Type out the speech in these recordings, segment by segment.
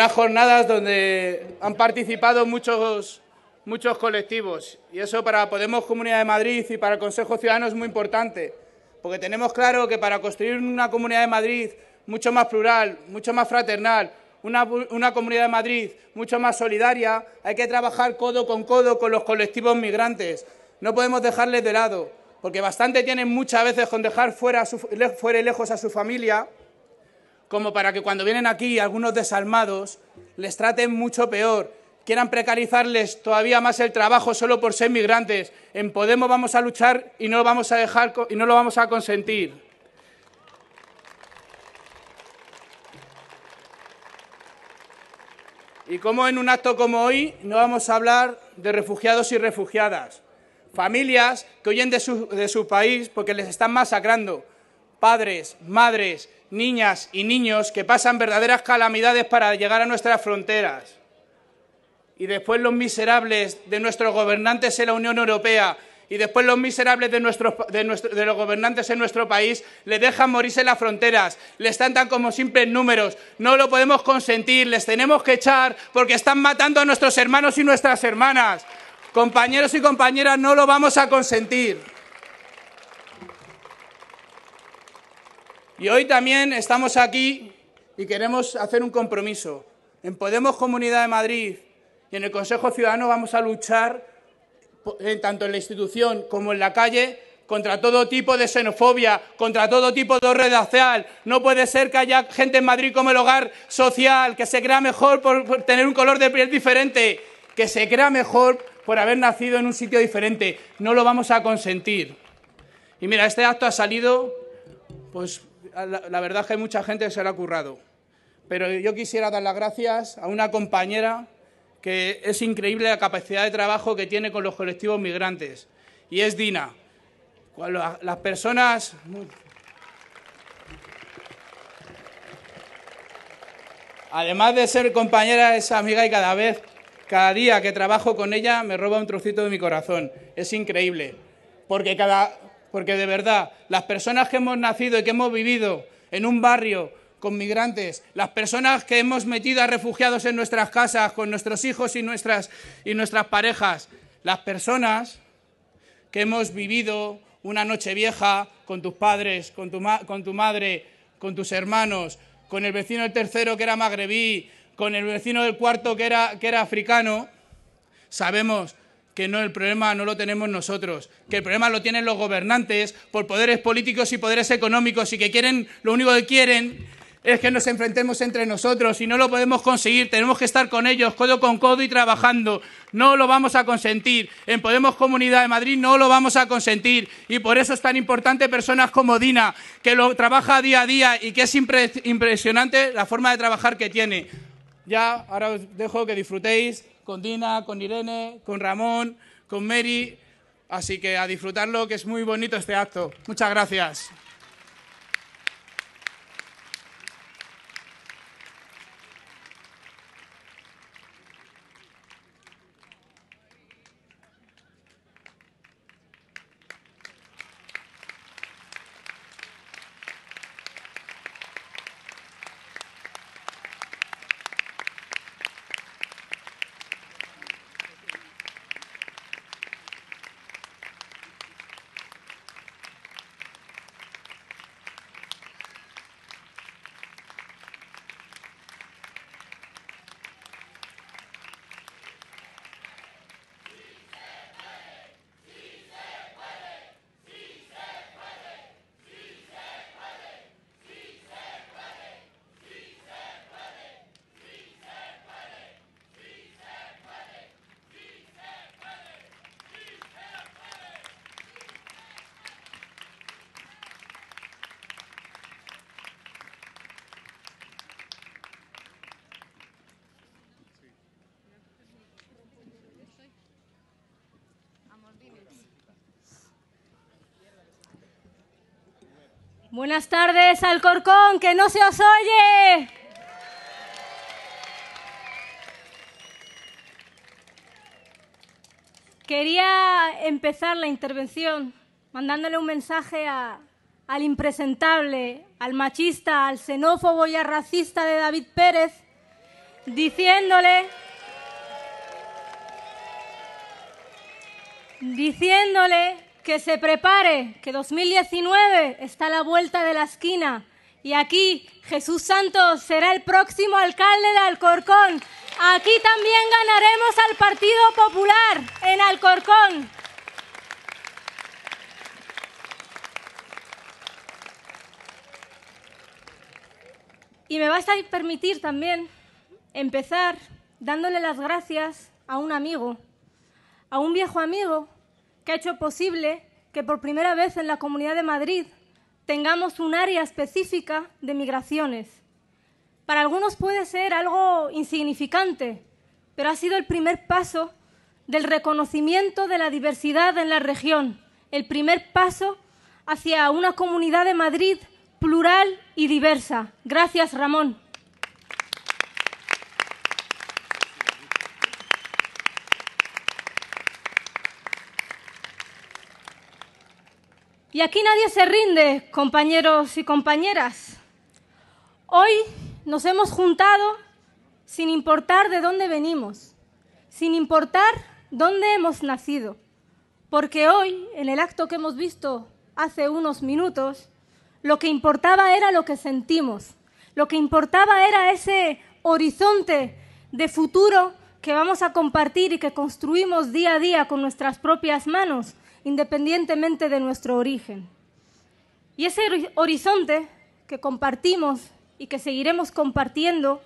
Unas jornadas donde han participado muchos, muchos colectivos y eso para Podemos Comunidad de Madrid y para el Consejo Ciudadano es muy importante, porque tenemos claro que para construir una Comunidad de Madrid mucho más plural, mucho más fraternal, una, Comunidad de Madrid mucho más solidaria, hay que trabajar codo con codo con los colectivos migrantes. No podemos dejarles de lado, porque bastante tienen muchas veces con dejar fuera, fuera y lejos a su familia como para que cuando vienen aquí algunos desarmados les traten mucho peor, quieran precarizarles todavía más el trabajo solo por ser migrantes. En Podemos vamos a luchar y no lo vamos a dejar y no lo vamos a consentir. Y como en un acto como hoy no vamos a hablar de refugiados y refugiadas, familias que huyen de su, de su país porque les están masacrando, padres, madres, niñas y niños que pasan verdaderas calamidades para llegar a nuestras fronteras. Y después los miserables de nuestros gobernantes en la Unión Europea y después los miserables de, los gobernantes en nuestro país les dejan morirse en las fronteras, les tratan como simples números, no lo podemos consentir, les tenemos que echar porque están matando a nuestros hermanos y nuestras hermanas. Compañeros y compañeras, no lo vamos a consentir. Y hoy también estamos aquí y queremos hacer un compromiso. En Podemos Comunidad de Madrid y en el Consejo Ciudadano vamos a luchar, tanto en la institución como en la calle, contra todo tipo de xenofobia, contra todo tipo de redacial. No puede ser que haya gente en Madrid como el hogar social, que se crea mejor por tener un color de piel diferente, que se crea mejor por haber nacido en un sitio diferente. No lo vamos a consentir. Y mira, este acto ha salido pues la, verdad es que hay mucha gente que se lo ha currado. Pero yo quisiera dar las gracias a una compañera que es increíble la capacidad de trabajo que tiene con los colectivos migrantes, y es Dina. Las personas... Además de ser compañera, es amiga y cada vez, cada día que trabajo con ella, me roba un trocito de mi corazón. Es increíble. Porque cada, porque de verdad, las personas que hemos nacido y que hemos vivido en un barrio con migrantes, las personas que hemos metido a refugiados en nuestras casas, con nuestros hijos y nuestras, y nuestras parejas, las personas que hemos vivido una noche vieja con tus padres, con tu, con tu madre, con tus hermanos, con el vecino del tercero que era magrebí, con el vecino del cuarto que era, que era africano, sabemos que no, el problema no lo tenemos nosotros, que el problema lo tienen los gobernantes por poderes políticos y poderes económicos y que quieren, lo único que quieren es que nos enfrentemos entre nosotros y no lo podemos conseguir. Tenemos que estar con ellos, codo con codo y trabajando. No lo vamos a consentir. En Podemos Comunidad de Madrid no lo vamos a consentir. Y por eso es tan importante personas como Dina, que lo trabaja día a día y que es impresionante la forma de trabajar que tiene. Ya, ahora os dejo que disfrutéis con Dina, con Irene, con Ramón, con Mary. Así que a disfrutarlo, que es muy bonito este acto. Muchas gracias. Buenas tardes, Alcorcón, que no se os oye. Quería empezar la intervención mandándole un mensaje al impresentable, al machista, al xenófobo y al racista de David Pérez, diciéndole, diciéndole que se prepare, que 2019 está a la vuelta de la esquina. Y aquí Jesús Santos será el próximo alcalde de Alcorcón. Aquí también ganaremos al Partido Popular en Alcorcón. Y me vas a permitir también empezar dándole las gracias a un amigo, a un viejo amigo que ha hecho posible que por primera vez en la Comunidad de Madrid tengamos un área específica de migraciones. Para algunos puede ser algo insignificante, pero ha sido el primer paso del reconocimiento de la diversidad en la región, el primer paso hacia una comunidad de Madrid plural y diversa. Gracias, Ramón. Y aquí nadie se rinde, compañeros y compañeras. Hoy nos hemos juntado sin importar de dónde venimos, sin importar dónde hemos nacido, porque hoy, en el acto que hemos visto hace unos minutos, lo que importaba era lo que sentimos, lo que importaba era ese horizonte de futuro que vamos a compartir y que construimos día a día con nuestras propias manos independientemente de nuestro origen. Y ese horizonte que compartimos y que seguiremos compartiendo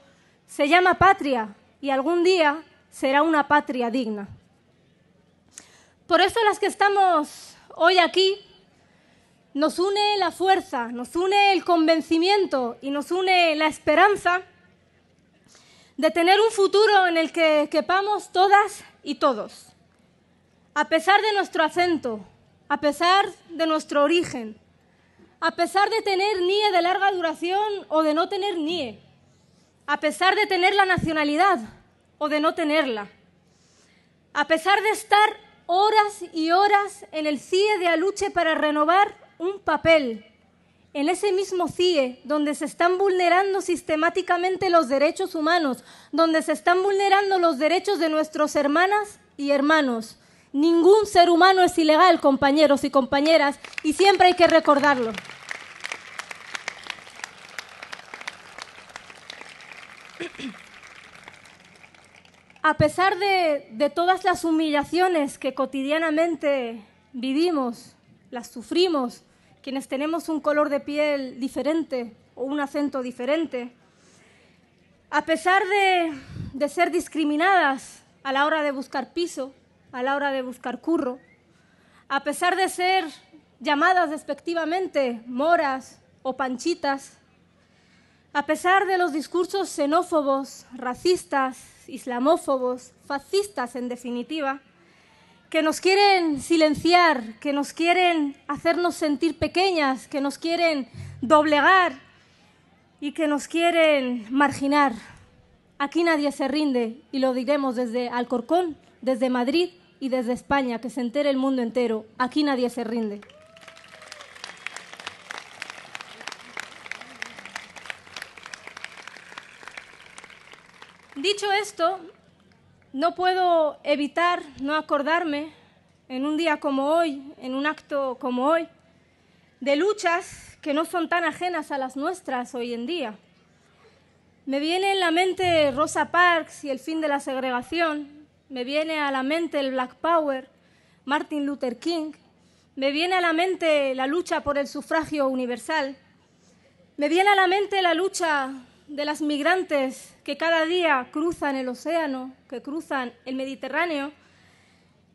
se llama patria y algún día será una patria digna. Por eso las que estamos hoy aquí, nos une la fuerza, nos une el convencimiento y nos une la esperanza de tener un futuro en el que quepamos todas y todos a pesar de nuestro acento, a pesar de nuestro origen, a pesar de tener NIE de larga duración o de no tener NIE, a pesar de tener la nacionalidad o de no tenerla, a pesar de estar horas y horas en el CIE de Aluche para renovar un papel, en ese mismo CIE donde se están vulnerando sistemáticamente los derechos humanos, donde se están vulnerando los derechos de nuestros hermanas y hermanos Ningún ser humano es ilegal, compañeros y compañeras, y siempre hay que recordarlo. A pesar de, todas las humillaciones que cotidianamente vivimos, las sufrimos, quienes tenemos un color de piel diferente o un acento diferente, a pesar de, ser discriminadas a la hora de buscar piso, a la hora de buscar curro. A pesar de ser llamadas despectivamente moras o panchitas, a pesar de los discursos xenófobos, racistas, islamófobos, fascistas en definitiva, que nos quieren silenciar, que nos quieren hacernos sentir pequeñas, que nos quieren doblegar y que nos quieren marginar. Aquí nadie se rinde y lo diremos desde Alcorcón, desde Madrid, y desde España que se entere el mundo entero, aquí nadie se rinde. Dicho esto, no puedo evitar no acordarme en un día como hoy, en un acto como hoy, de luchas que no son tan ajenas a las nuestras hoy en día. Me viene en la mente Rosa Parks y el fin de la segregación, me viene a la mente el Black Power, Martin Luther King, me viene a la mente la lucha por el sufragio universal, me viene a la mente la lucha de las migrantes que cada día cruzan el océano, que cruzan el Mediterráneo,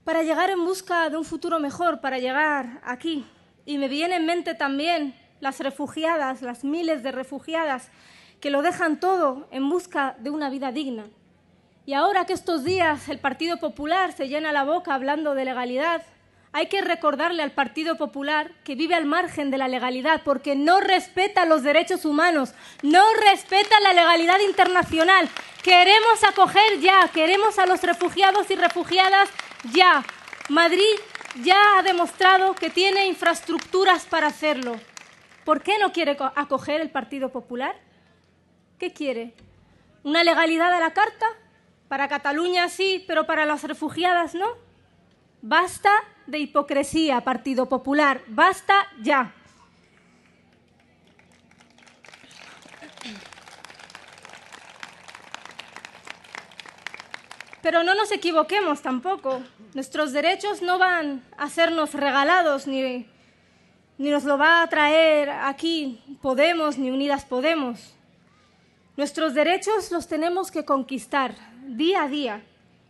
para llegar en busca de un futuro mejor, para llegar aquí. Y me viene en mente también las refugiadas, las miles de refugiadas que lo dejan todo en busca de una vida digna. Y ahora que estos días el Partido Popular se llena la boca hablando de legalidad, hay que recordarle al Partido Popular que vive al margen de la legalidad porque no respeta los derechos humanos, no respeta la legalidad internacional. Queremos acoger ya, queremos a los refugiados y refugiadas ya. Madrid ya ha demostrado que tiene infraestructuras para hacerlo. ¿Por qué no quiere acoger el Partido Popular? ¿Qué quiere? ¿Una legalidad a la carta? Para Cataluña sí, pero para las refugiadas no. Basta de hipocresía, Partido Popular. Basta ya. Pero no nos equivoquemos tampoco. Nuestros derechos no van a sernos regalados ni, ni nos lo va a traer aquí Podemos ni Unidas Podemos. Nuestros derechos los tenemos que conquistar, día a día.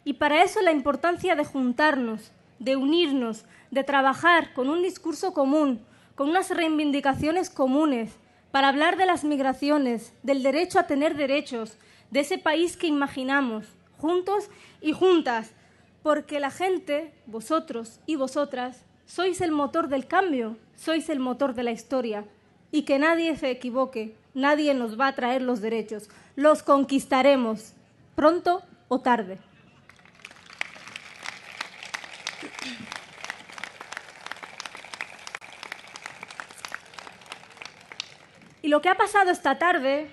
Y para eso la importancia de juntarnos, de unirnos, de trabajar con un discurso común, con unas reivindicaciones comunes, para hablar de las migraciones, del derecho a tener derechos, de ese país que imaginamos, juntos y juntas, porque la gente, vosotros y vosotras, sois el motor del cambio, sois el motor de la historia, y que nadie se equivoque, nadie nos va a traer los derechos, los conquistaremos pronto o tarde. Y lo que ha pasado esta tarde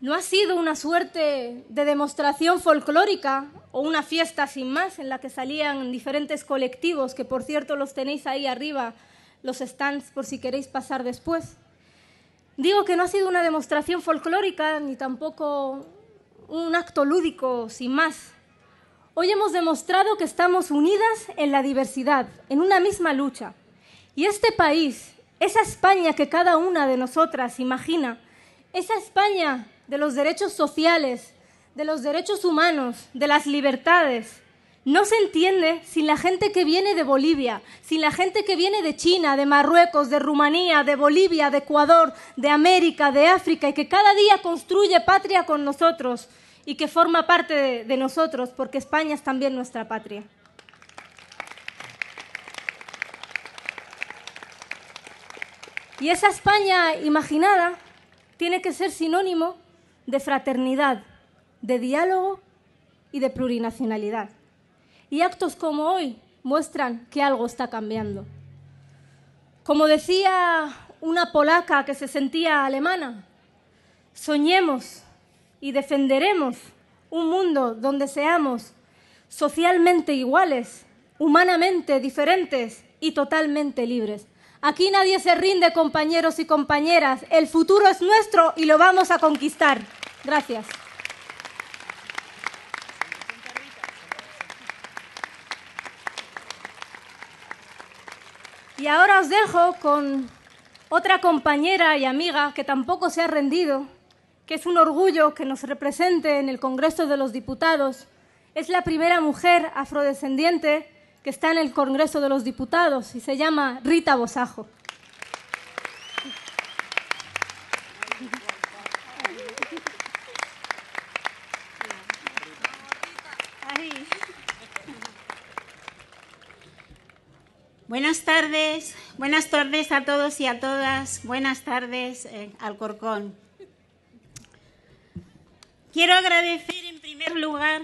no ha sido una suerte de demostración folclórica o una fiesta sin más en la que salían diferentes colectivos, que por cierto los tenéis ahí arriba, los stands por si queréis pasar después. Digo que no ha sido una demostración folclórica ni tampoco un acto lúdico sin más. Hoy hemos demostrado que estamos unidas en la diversidad, en una misma lucha. Y este país, esa España que cada una de nosotras imagina, esa España de los derechos sociales, de los derechos humanos, de las libertades, no se entiende sin la gente que viene de Bolivia, sin la gente que viene de China, de Marruecos, de Rumanía, de Bolivia, de Ecuador, de América, de África, y que cada día construye patria con nosotros y que forma parte de, nosotros, porque España es también nuestra patria. Y esa España imaginada tiene que ser sinónimo de fraternidad, de diálogo y de plurinacionalidad y actos como hoy muestran que algo está cambiando. Como decía una polaca que se sentía alemana, soñemos y defenderemos un mundo donde seamos socialmente iguales, humanamente diferentes y totalmente libres. Aquí nadie se rinde, compañeros y compañeras. El futuro es nuestro y lo vamos a conquistar. Gracias. Y ahora os dejo con otra compañera y amiga que tampoco se ha rendido, que es un orgullo que nos represente en el Congreso de los Diputados. Es la primera mujer afrodescendiente que está en el Congreso de los Diputados y se llama Rita Bosajo. Buenas tardes, buenas tardes a todos y a todas, buenas tardes al eh, Alcorcón. Quiero agradecer en primer lugar,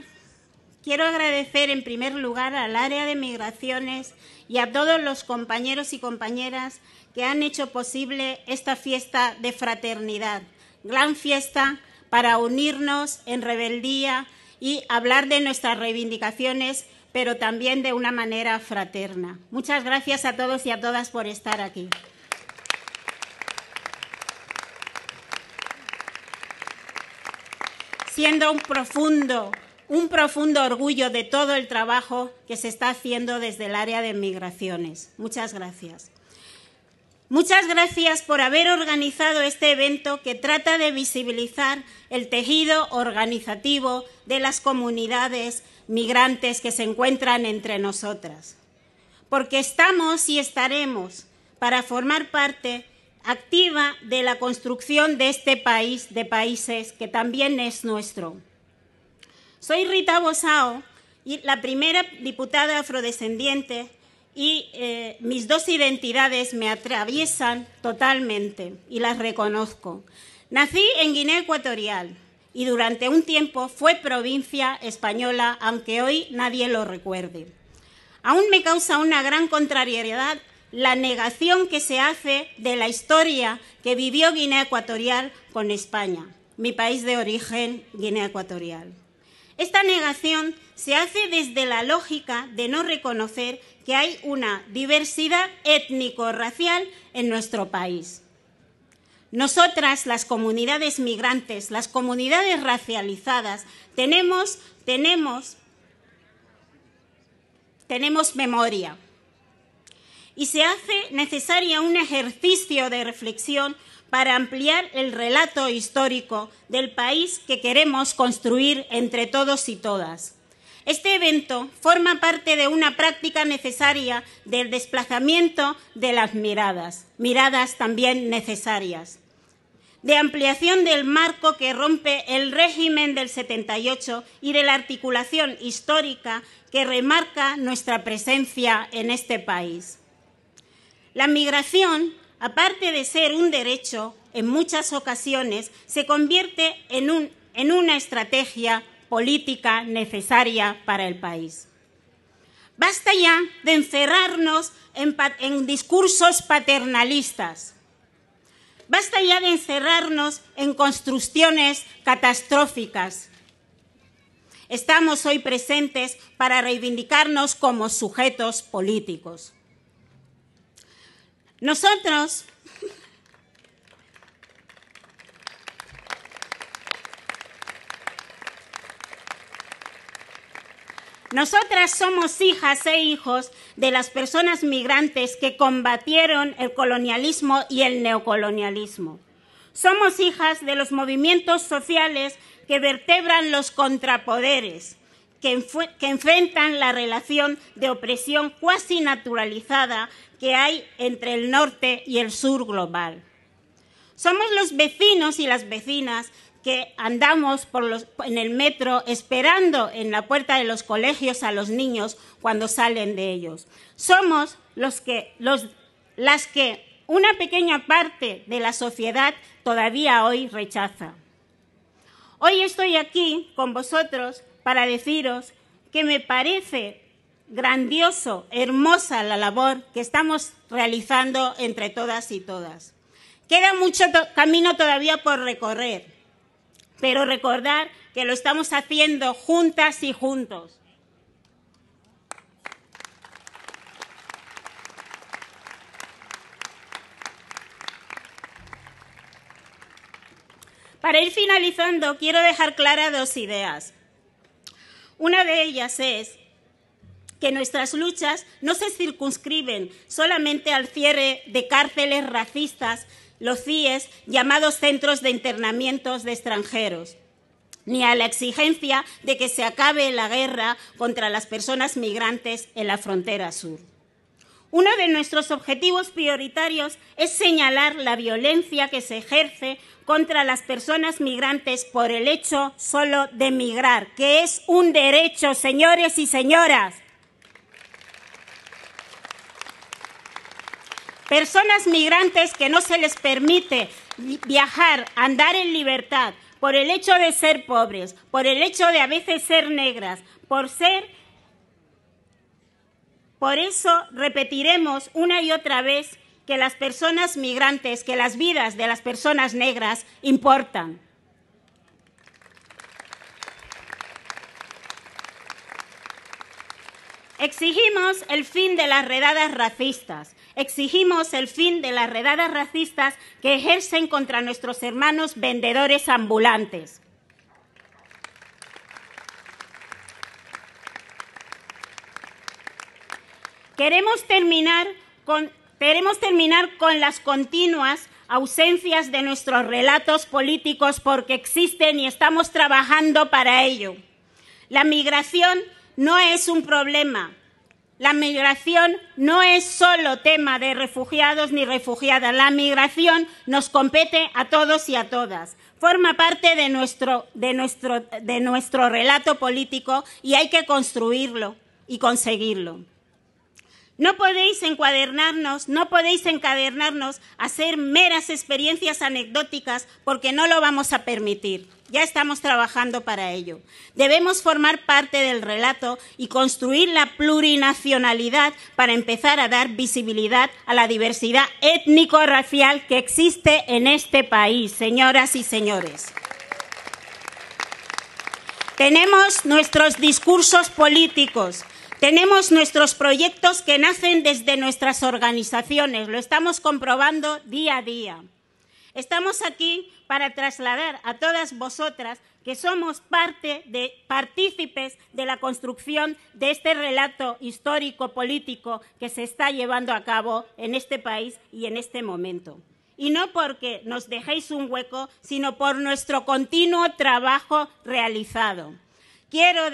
quiero agradecer en primer lugar al área de migraciones y a todos los compañeros y compañeras que han hecho posible esta fiesta de fraternidad, gran fiesta para unirnos en rebeldía y hablar de nuestras reivindicaciones pero también de una manera fraterna. Muchas gracias a todos y a todas por estar aquí. Siendo un profundo, un profundo orgullo de todo el trabajo que se está haciendo desde el área de migraciones. Muchas gracias. Muchas gracias por haber organizado este evento que trata de visibilizar el tejido organizativo de las comunidades migrantes que se encuentran entre nosotras, porque estamos y estaremos para formar parte activa de la construcción de este país de países que también es nuestro. Soy Rita Bosao, la primera diputada afrodescendiente y eh, mis dos identidades me atraviesan totalmente y las reconozco. Nací en Guinea Ecuatorial, y durante un tiempo fue provincia española, aunque hoy nadie lo recuerde. Aún me causa una gran contrariedad la negación que se hace de la historia que vivió Guinea Ecuatorial con España, mi país de origen, Guinea Ecuatorial. Esta negación se hace desde la lógica de no reconocer que hay una diversidad étnico-racial en nuestro país. Nosotras, las comunidades migrantes, las comunidades racializadas, tenemos, tenemos, tenemos memoria. Y se hace necesario un ejercicio de reflexión para ampliar el relato histórico del país que queremos construir entre todos y todas. Este evento forma parte de una práctica necesaria del desplazamiento de las miradas, miradas también necesarias, de ampliación del marco que rompe el régimen del 78 y de la articulación histórica que remarca nuestra presencia en este país. La migración, aparte de ser un derecho, en muchas ocasiones se convierte en, en una estrategia política necesaria para el país. Basta ya de encerrarnos en, discursos paternalistas. Basta ya de encerrarnos en construcciones catastróficas. Estamos hoy presentes para reivindicarnos como sujetos políticos. Nosotros Nosotras somos hijas e hijos de las personas migrantes que combatieron el colonialismo y el neocolonialismo. Somos hijas de los movimientos sociales que vertebran los contrapoderes, que, enfrentan la relación de opresión cuasi naturalizada que hay entre el norte y el sur global. Somos los vecinos y las vecinas que andamos en el metro esperando en la puerta de los colegios a los niños cuando salen de ellos. Somos las que una pequeña parte de la sociedad todavía hoy rechaza. Hoy estoy aquí con vosotros para deciros que me parece grandioso, hermosa la labor que estamos realizando entre todas y todas. Queda mucho camino todavía por recorrer pero recordar que lo estamos haciendo juntas y juntos. Para ir finalizando, quiero dejar clara dos ideas. Una de ellas es que nuestras luchas no se circunscriben solamente al cierre de cárceles racistas los CIES, llamados centros de internamientos de extranjeros ni a la exigencia de que se acabe la guerra contra las personas migrantes en la frontera sur. Uno de nuestros objetivos prioritarios es señalar la violencia que se ejerce contra las personas migrantes por el hecho solo de migrar, que es un derecho, señores y señoras. Personas migrantes que no se les permite viajar, andar en libertad, por el hecho de ser pobres, por el hecho de a veces ser negras, por ser... Por eso repetiremos una y otra vez que las personas migrantes, que las vidas de las personas negras importan. Exigimos el fin de las redadas racistas, exigimos el fin de las redadas racistas que ejercen contra nuestros hermanos vendedores ambulantes. Queremos terminar con, las continuas ausencias de nuestros relatos políticos porque existen y estamos trabajando para ello. La migración no es un problema, la migración no es solo tema de refugiados ni refugiadas. La migración nos compete a todos y a todas. Forma parte de nuestro, de nuestro relato político y hay que construirlo y conseguirlo. No podéis encuadernarnos, no podéis encadernarnos a hacer meras experiencias anecdóticas porque no lo vamos a permitir. Ya estamos trabajando para ello. Debemos formar parte del relato y construir la plurinacionalidad para empezar a dar visibilidad a la diversidad étnico-racial que existe en este país, señoras y señores. Tenemos nuestros discursos políticos, tenemos nuestros proyectos que nacen desde nuestras organizaciones, lo estamos comprobando día a día. Estamos aquí para trasladar a todas vosotras que somos parte de partícipes de la construcción de este relato histórico político que se está llevando a cabo en este país y en este momento. Y no porque nos dejéis un hueco, sino por nuestro continuo trabajo realizado. Quiero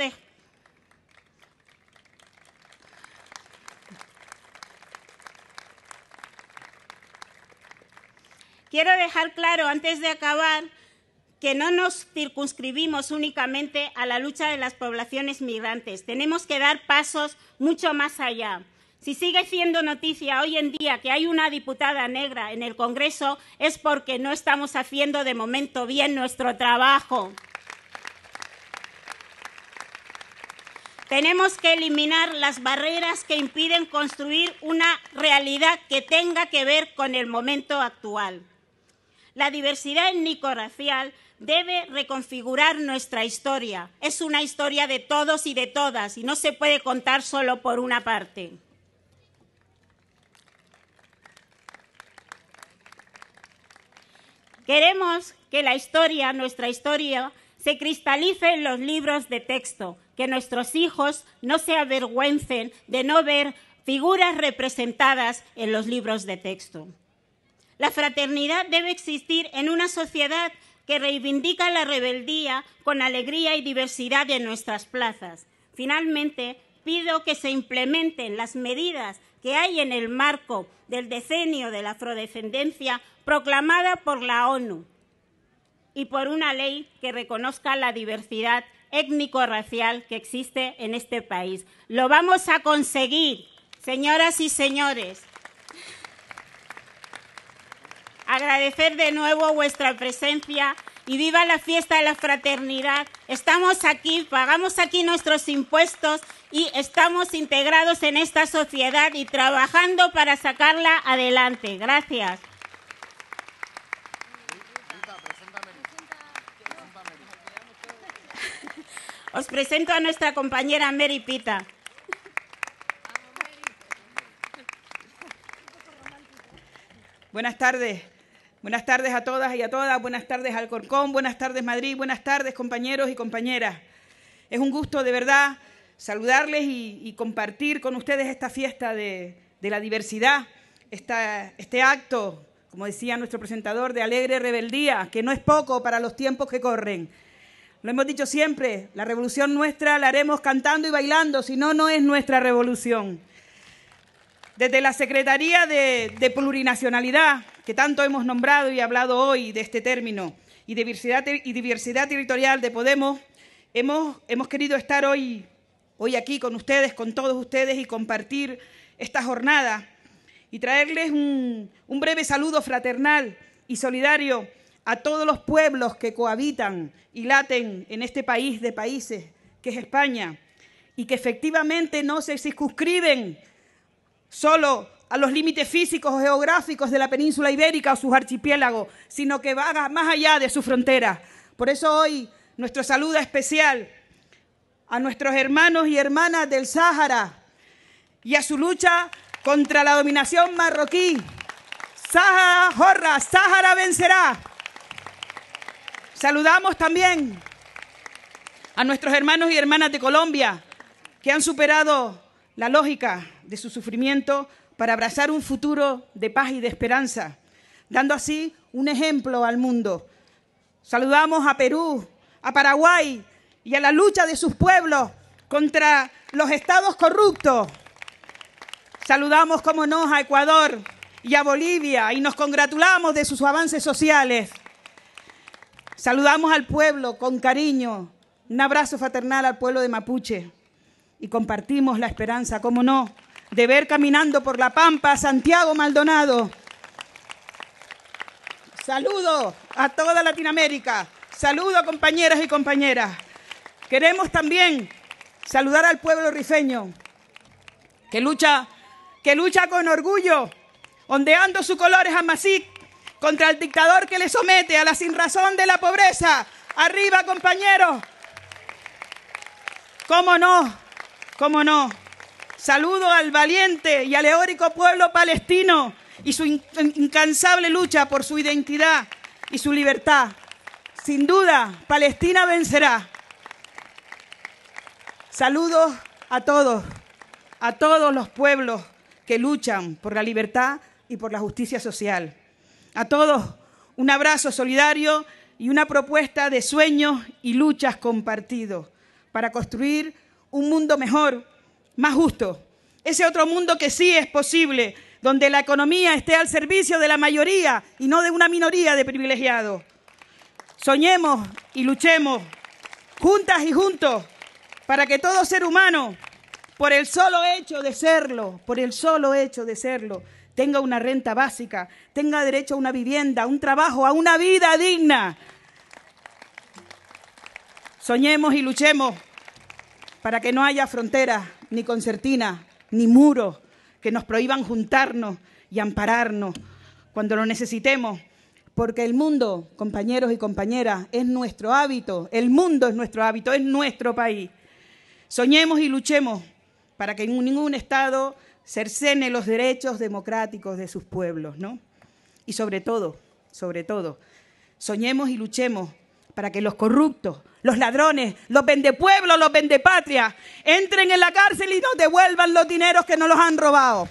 Quiero dejar claro, antes de acabar, que no nos circunscribimos únicamente a la lucha de las poblaciones migrantes. Tenemos que dar pasos mucho más allá. Si sigue siendo noticia hoy en día que hay una diputada negra en el Congreso, es porque no estamos haciendo de momento bien nuestro trabajo. Tenemos que eliminar las barreras que impiden construir una realidad que tenga que ver con el momento actual. La diversidad étnico-racial debe reconfigurar nuestra historia. Es una historia de todos y de todas y no se puede contar solo por una parte. Queremos que la historia, nuestra historia, se cristalice en los libros de texto, que nuestros hijos no se avergüencen de no ver figuras representadas en los libros de texto. La fraternidad debe existir en una sociedad que reivindica la rebeldía con alegría y diversidad en nuestras plazas. Finalmente, pido que se implementen las medidas que hay en el marco del decenio de la afrodescendencia proclamada por la ONU y por una ley que reconozca la diversidad étnico-racial que existe en este país. Lo vamos a conseguir, señoras y señores agradecer de nuevo vuestra presencia y viva la fiesta de la fraternidad. Estamos aquí, pagamos aquí nuestros impuestos y estamos integrados en esta sociedad y trabajando para sacarla adelante. Gracias. Os presento a nuestra compañera Mary Pita. Buenas tardes. Buenas tardes a todas y a todas, buenas tardes Alcorcón, buenas tardes Madrid, buenas tardes compañeros y compañeras. Es un gusto de verdad saludarles y, compartir con ustedes esta fiesta de, la diversidad, este acto, como decía nuestro presentador, de alegre rebeldía, que no es poco para los tiempos que corren. Lo hemos dicho siempre, la revolución nuestra la haremos cantando y bailando, si no, no es nuestra revolución. Desde la Secretaría de Plurinacionalidad, que tanto hemos nombrado y hablado hoy de este término, y diversidad, y diversidad territorial de Podemos, hemos, hemos querido estar hoy, hoy aquí con ustedes, con todos ustedes, y compartir esta jornada y traerles un, un breve saludo fraternal y solidario a todos los pueblos que cohabitan y laten en este país de países, que es España, y que efectivamente no se circunscriben solo a los límites físicos o geográficos de la península ibérica o sus archipiélagos, sino que va más allá de su frontera... Por eso hoy nuestro saludo especial a nuestros hermanos y hermanas del Sáhara y a su lucha contra la dominación marroquí. Sáhara jorra, Sáhara vencerá. Saludamos también a nuestros hermanos y hermanas de Colombia que han superado la lógica de su sufrimiento para abrazar un futuro de paz y de esperanza, dando así un ejemplo al mundo. Saludamos a Perú, a Paraguay y a la lucha de sus pueblos contra los estados corruptos. Saludamos, como no, a Ecuador y a Bolivia y nos congratulamos de sus avances sociales. Saludamos al pueblo con cariño, un abrazo fraternal al pueblo de Mapuche y compartimos la esperanza, como no, de ver caminando por la pampa a Santiago Maldonado. Saludo a toda Latinoamérica. Saludo a compañeras y compañeras. Queremos también saludar al pueblo rifeño que lucha, que lucha con orgullo, ondeando sus colores a contra el dictador que le somete a la sinrazón de la pobreza. Arriba, compañeros. ¿Cómo no? ¿Cómo no? Saludo al valiente y aleórico pueblo palestino y su incansable lucha por su identidad y su libertad. Sin duda, Palestina vencerá. Saludos a todos, a todos los pueblos que luchan por la libertad y por la justicia social. A todos un abrazo solidario y una propuesta de sueños y luchas compartidos para construir un mundo mejor más justo. Ese otro mundo que sí es posible, donde la economía esté al servicio de la mayoría y no de una minoría de privilegiados. Soñemos y luchemos juntas y juntos para que todo ser humano, por el solo hecho de serlo, por el solo hecho de serlo, tenga una renta básica, tenga derecho a una vivienda, a un trabajo, a una vida digna. Soñemos y luchemos para que no haya fronteras ni concertina, ni muros que nos prohíban juntarnos y ampararnos cuando lo necesitemos. Porque el mundo, compañeros y compañeras, es nuestro hábito. El mundo es nuestro hábito, es nuestro país. Soñemos y luchemos para que ningún Estado cercene los derechos democráticos de sus pueblos, ¿no? Y sobre todo, sobre todo, soñemos y luchemos para que los corruptos, los ladrones, los pueblo, los patria entren en la cárcel y nos devuelvan los dineros que nos los han robado.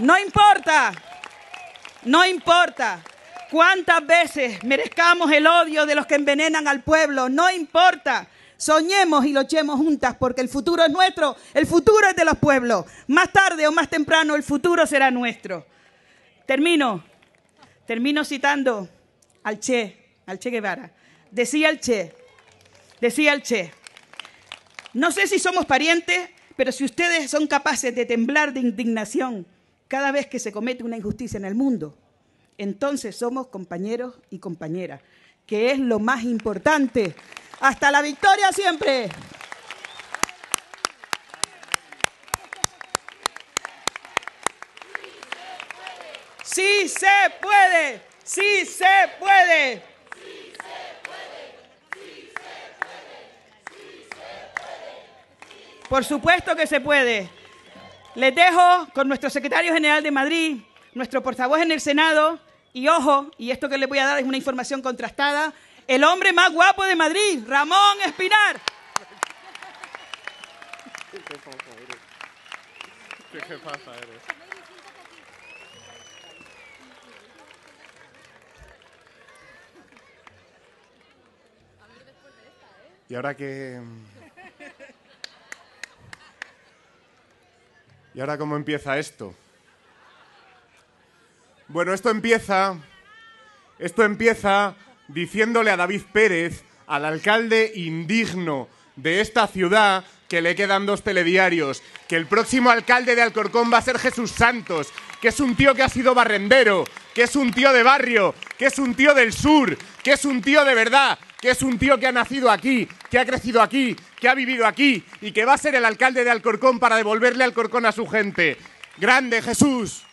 No importa, no importa cuántas veces merezcamos el odio de los que envenenan al pueblo, no importa. Soñemos y luchemos juntas porque el futuro es nuestro, el futuro es de los pueblos. Más tarde o más temprano el futuro será nuestro. Termino Termino citando al Che, al Che Guevara. Decía el Che, decía el Che, no sé si somos parientes, pero si ustedes son capaces de temblar de indignación cada vez que se comete una injusticia en el mundo, entonces somos compañeros y compañeras, que es lo más importante. Hasta la victoria siempre. Sí se puede. Sí se puede. Sí se puede. Sí se puede. Sí se puede. Por supuesto que se puede. Les dejo con nuestro secretario general de Madrid, nuestro portavoz en el Senado, y ojo, y esto que le voy a dar es una información contrastada, el hombre más guapo de Madrid, Ramón Espinar. ¿Qué pasa ¿Qué Y ahora que... ¿Y ahora cómo empieza esto? Bueno, esto empieza... Esto empieza diciéndole a David Pérez, al alcalde indigno de esta ciudad, que le quedan dos telediarios, que el próximo alcalde de Alcorcón va a ser Jesús Santos, que es un tío que ha sido barrendero, que es un tío de barrio, que es un tío del sur, que es un tío de verdad, que es un tío que ha nacido aquí, que ha crecido aquí, que ha vivido aquí y que va a ser el alcalde de Alcorcón para devolverle Alcorcón a su gente. Grande Jesús.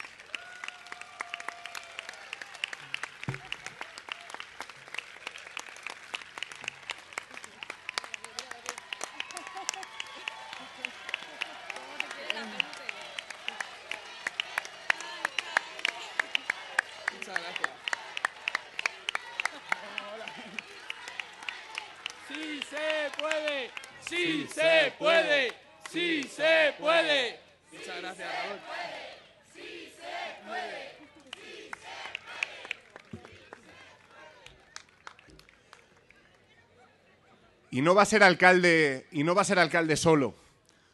no va a ser alcalde y no va a ser alcalde solo.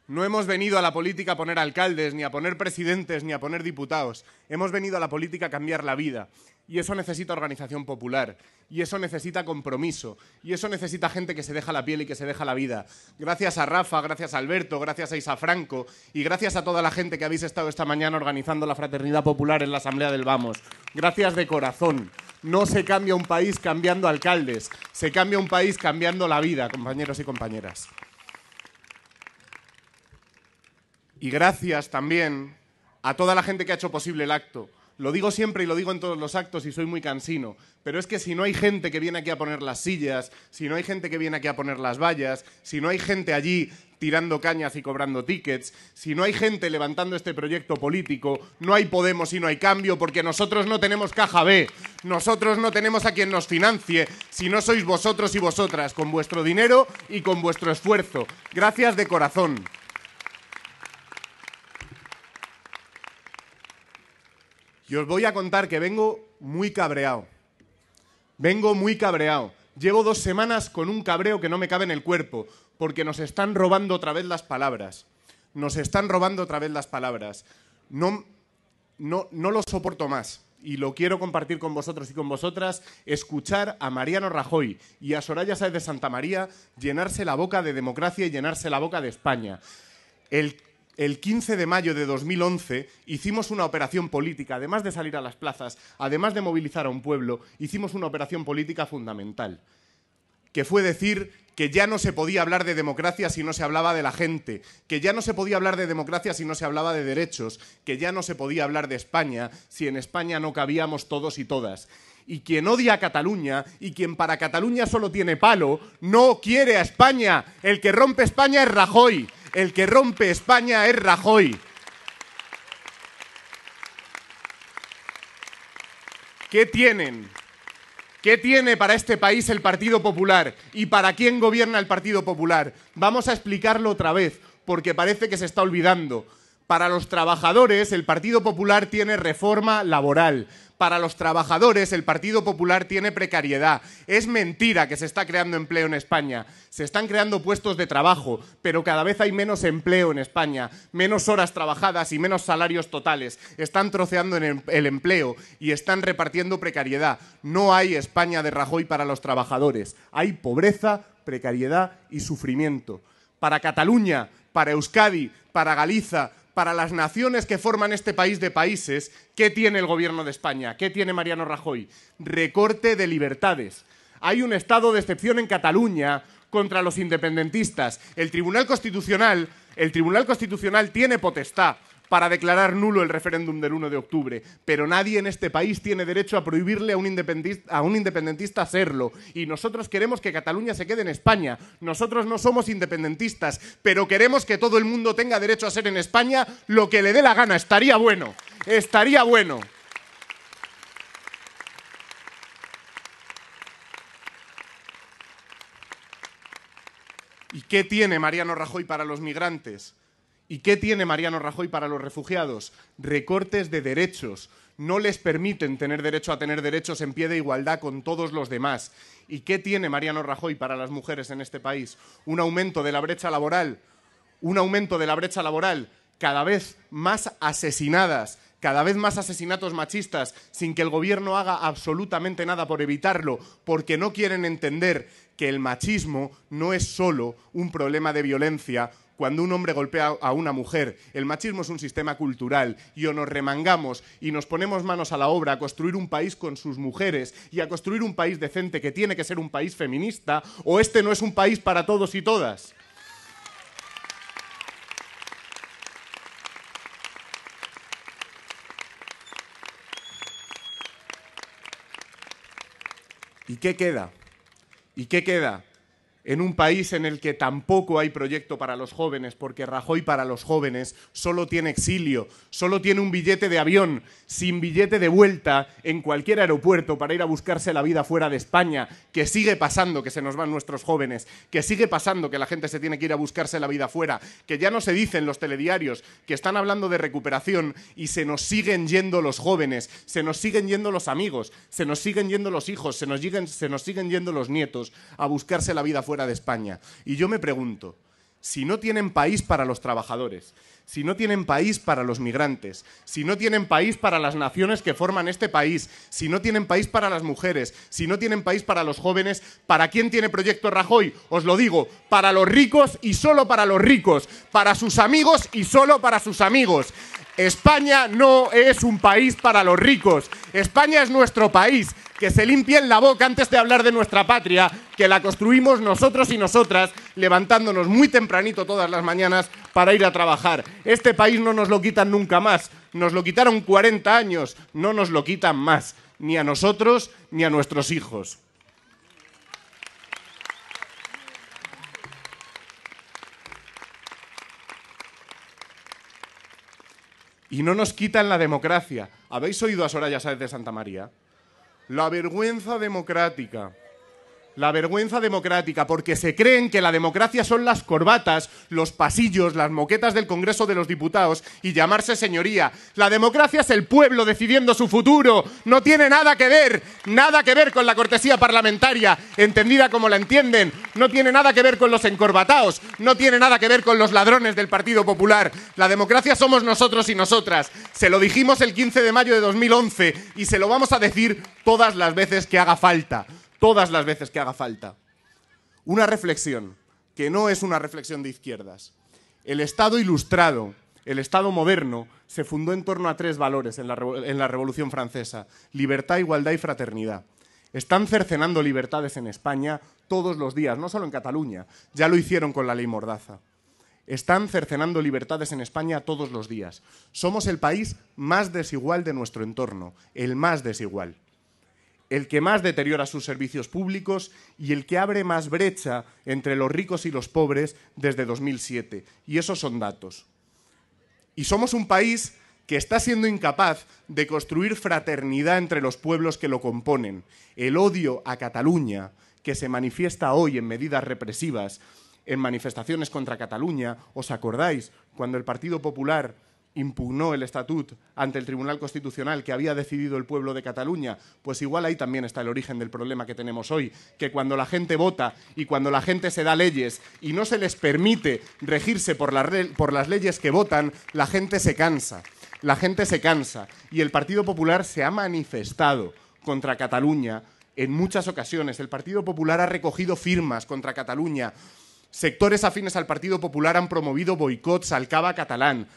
No hemos venido a la política a poner alcaldes, ni a poner presidentes, ni a poner diputados. Hemos venido a la política a cambiar la vida. Y eso necesita organización popular, y eso necesita compromiso, y eso necesita gente que se deja la piel y que se deja la vida. Gracias a Rafa, gracias a Alberto, gracias a Isa Franco y gracias a toda la gente que habéis estado esta mañana organizando la Fraternidad Popular en la Asamblea del Vamos. Gracias de corazón. No se cambia un país cambiando alcaldes, se cambia un país cambiando la vida, compañeros y compañeras. Y gracias también a toda la gente que ha hecho posible el acto. Lo digo siempre y lo digo en todos los actos y soy muy cansino, pero es que si no hay gente que viene aquí a poner las sillas, si no hay gente que viene aquí a poner las vallas, si no hay gente allí tirando cañas y cobrando tickets, si no hay gente levantando este proyecto político, no hay Podemos y no hay cambio, porque nosotros no tenemos caja B, nosotros no tenemos a quien nos financie, si no sois vosotros y vosotras, con vuestro dinero y con vuestro esfuerzo. Gracias de corazón. Y os voy a contar que vengo muy cabreado. Vengo muy cabreado Llevo dos semanas con un cabreo que no me cabe en el cuerpo, porque nos están robando otra vez las palabras. Nos están robando otra vez las palabras. No, no, no lo soporto más. Y lo quiero compartir con vosotros y con vosotras, escuchar a Mariano Rajoy y a Soraya Sáez de Santa María llenarse la boca de democracia y llenarse la boca de España el 15 de mayo de 2011 hicimos una operación política, además de salir a las plazas, además de movilizar a un pueblo, hicimos una operación política fundamental, que fue decir que ya no se podía hablar de democracia si no se hablaba de la gente, que ya no se podía hablar de democracia si no se hablaba de derechos, que ya no se podía hablar de España si en España no cabíamos todos y todas y quien odia a Cataluña y quien para Cataluña solo tiene palo, no quiere a España. El que rompe España es Rajoy. El que rompe España es Rajoy. ¿Qué tienen? ¿Qué tiene para este país el Partido Popular? ¿Y para quién gobierna el Partido Popular? Vamos a explicarlo otra vez, porque parece que se está olvidando. Para los trabajadores, el Partido Popular tiene reforma laboral para los trabajadores el Partido Popular tiene precariedad. Es mentira que se está creando empleo en España. Se están creando puestos de trabajo, pero cada vez hay menos empleo en España, menos horas trabajadas y menos salarios totales. Están troceando el empleo y están repartiendo precariedad. No hay España de Rajoy para los trabajadores. Hay pobreza, precariedad y sufrimiento. Para Cataluña, para Euskadi, para Galiza, para las naciones que forman este país de países, ¿qué tiene el gobierno de España? ¿Qué tiene Mariano Rajoy? Recorte de libertades. Hay un estado de excepción en Cataluña contra los independentistas. El Tribunal Constitucional, el Tribunal Constitucional tiene potestad para declarar nulo el referéndum del 1 de octubre, pero nadie en este país tiene derecho a prohibirle a un, independentista, a un independentista Y nosotros queremos que Cataluña se quede en España. Nosotros no somos independentistas, pero queremos que todo el mundo tenga derecho a ser en España lo que le dé la gana. Estaría bueno, estaría bueno. ¿Y qué tiene Mariano Rajoy para los migrantes? ¿Y qué tiene Mariano Rajoy para los refugiados? Recortes de derechos. No les permiten tener derecho a tener derechos en pie de igualdad con todos los demás. ¿Y qué tiene Mariano Rajoy para las mujeres en este país? Un aumento de la brecha laboral. Un aumento de la brecha laboral. Cada vez más asesinadas, cada vez más asesinatos machistas, sin que el gobierno haga absolutamente nada por evitarlo, porque no quieren entender que el machismo no es solo un problema de violencia cuando un hombre golpea a una mujer. El machismo es un sistema cultural y o nos remangamos y nos ponemos manos a la obra a construir un país con sus mujeres y a construir un país decente que tiene que ser un país feminista o este no es un país para todos y todas. ¿Y qué queda? ¿Y qué queda? en un país en el que tampoco hay proyecto para los jóvenes, porque Rajoy para los jóvenes solo tiene exilio, solo tiene un billete de avión, sin billete de vuelta en cualquier aeropuerto para ir a buscarse la vida fuera de España, que sigue pasando que se nos van nuestros jóvenes, que sigue pasando que la gente se tiene que ir a buscarse la vida fuera, que ya no se dicen los telediarios que están hablando de recuperación y se nos siguen yendo los jóvenes, se nos siguen yendo los amigos, se nos siguen yendo los hijos, se nos siguen, se nos siguen yendo los nietos a buscarse la vida fuera de España. Y yo me pregunto, si no tienen país para los trabajadores, si no tienen país para los migrantes, si no tienen país para las naciones que forman este país, si no tienen país para las mujeres, si no tienen país para los jóvenes, ¿para quién tiene proyecto Rajoy? Os lo digo, para los ricos y solo para los ricos, para sus amigos y solo para sus amigos. España no es un país para los ricos. España es nuestro país. Que se en la boca antes de hablar de nuestra patria, que la construimos nosotros y nosotras, levantándonos muy tempranito todas las mañanas para ir a trabajar. Este país no nos lo quitan nunca más. Nos lo quitaron 40 años, no nos lo quitan más, ni a nosotros ni a nuestros hijos. y no nos quitan la democracia. ¿Habéis oído a Soraya Sáez de Santa María? La vergüenza democrática. La vergüenza democrática, porque se creen que la democracia son las corbatas, los pasillos, las moquetas del Congreso de los Diputados y llamarse señoría. La democracia es el pueblo decidiendo su futuro. No tiene nada que ver, nada que ver con la cortesía parlamentaria, entendida como la entienden. No tiene nada que ver con los encorbatados, no tiene nada que ver con los ladrones del Partido Popular. La democracia somos nosotros y nosotras. Se lo dijimos el 15 de mayo de 2011 y se lo vamos a decir todas las veces que haga falta todas las veces que haga falta. Una reflexión, que no es una reflexión de izquierdas. El Estado ilustrado, el Estado moderno, se fundó en torno a tres valores en la, Revolución Francesa, libertad, igualdad y fraternidad. Están cercenando libertades en España todos los días, no solo en Cataluña, ya lo hicieron con la ley Mordaza. Están cercenando libertades en España todos los días. Somos el país más desigual de nuestro entorno, el más desigual el que más deteriora sus servicios públicos y el que abre más brecha entre los ricos y los pobres desde 2007. Y esos son datos. Y somos un país que está siendo incapaz de construir fraternidad entre los pueblos que lo componen. El odio a Cataluña, que se manifiesta hoy en medidas represivas, en manifestaciones contra Cataluña, ¿os acordáis cuando el Partido Popular impugnó el estatut ante el Tribunal Constitucional que había decidido el pueblo de Cataluña, pues igual ahí también está el origen del problema que tenemos hoy, que cuando la gente vota y cuando la gente se da leyes y no se les permite regirse por, por las leyes que votan, la gente se cansa, la gente se cansa y el Partido Popular se ha manifestado contra Cataluña en muchas ocasiones, el Partido Popular ha recogido firmas contra Cataluña, sectores afines al Partido Popular han promovido boicots al Cava catalán,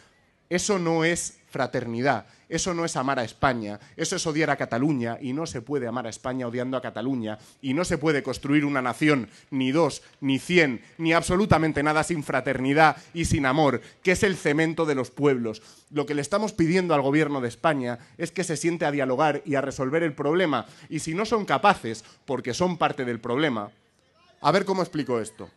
eso no es fraternidad, eso no es amar a España, eso es odiar a Cataluña y no se puede amar a España odiando a Cataluña y no se puede construir una nación, ni dos, ni cien, ni absolutamente nada sin fraternidad y sin amor, que es el cemento de los pueblos. Lo que le estamos pidiendo al gobierno de España es que se siente a dialogar y a resolver el problema y si no son capaces, porque son parte del problema, a ver cómo explico esto.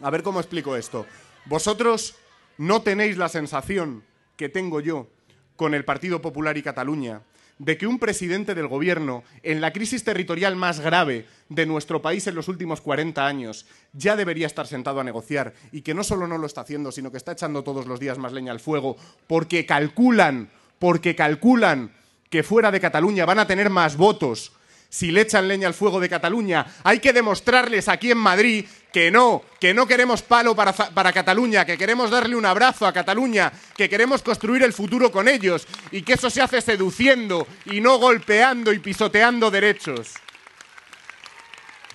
A ver cómo explico esto. Vosotros no tenéis la sensación que tengo yo con el Partido Popular y Cataluña de que un presidente del gobierno, en la crisis territorial más grave de nuestro país en los últimos 40 años, ya debería estar sentado a negociar y que no solo no lo está haciendo, sino que está echando todos los días más leña al fuego porque calculan, porque calculan que fuera de Cataluña van a tener más votos si le echan leña al fuego de Cataluña. Hay que demostrarles aquí en Madrid que no, que no queremos palo para, para, Cataluña, que queremos darle un abrazo a Cataluña, que queremos construir el futuro con ellos y que eso se hace seduciendo y no golpeando y pisoteando derechos.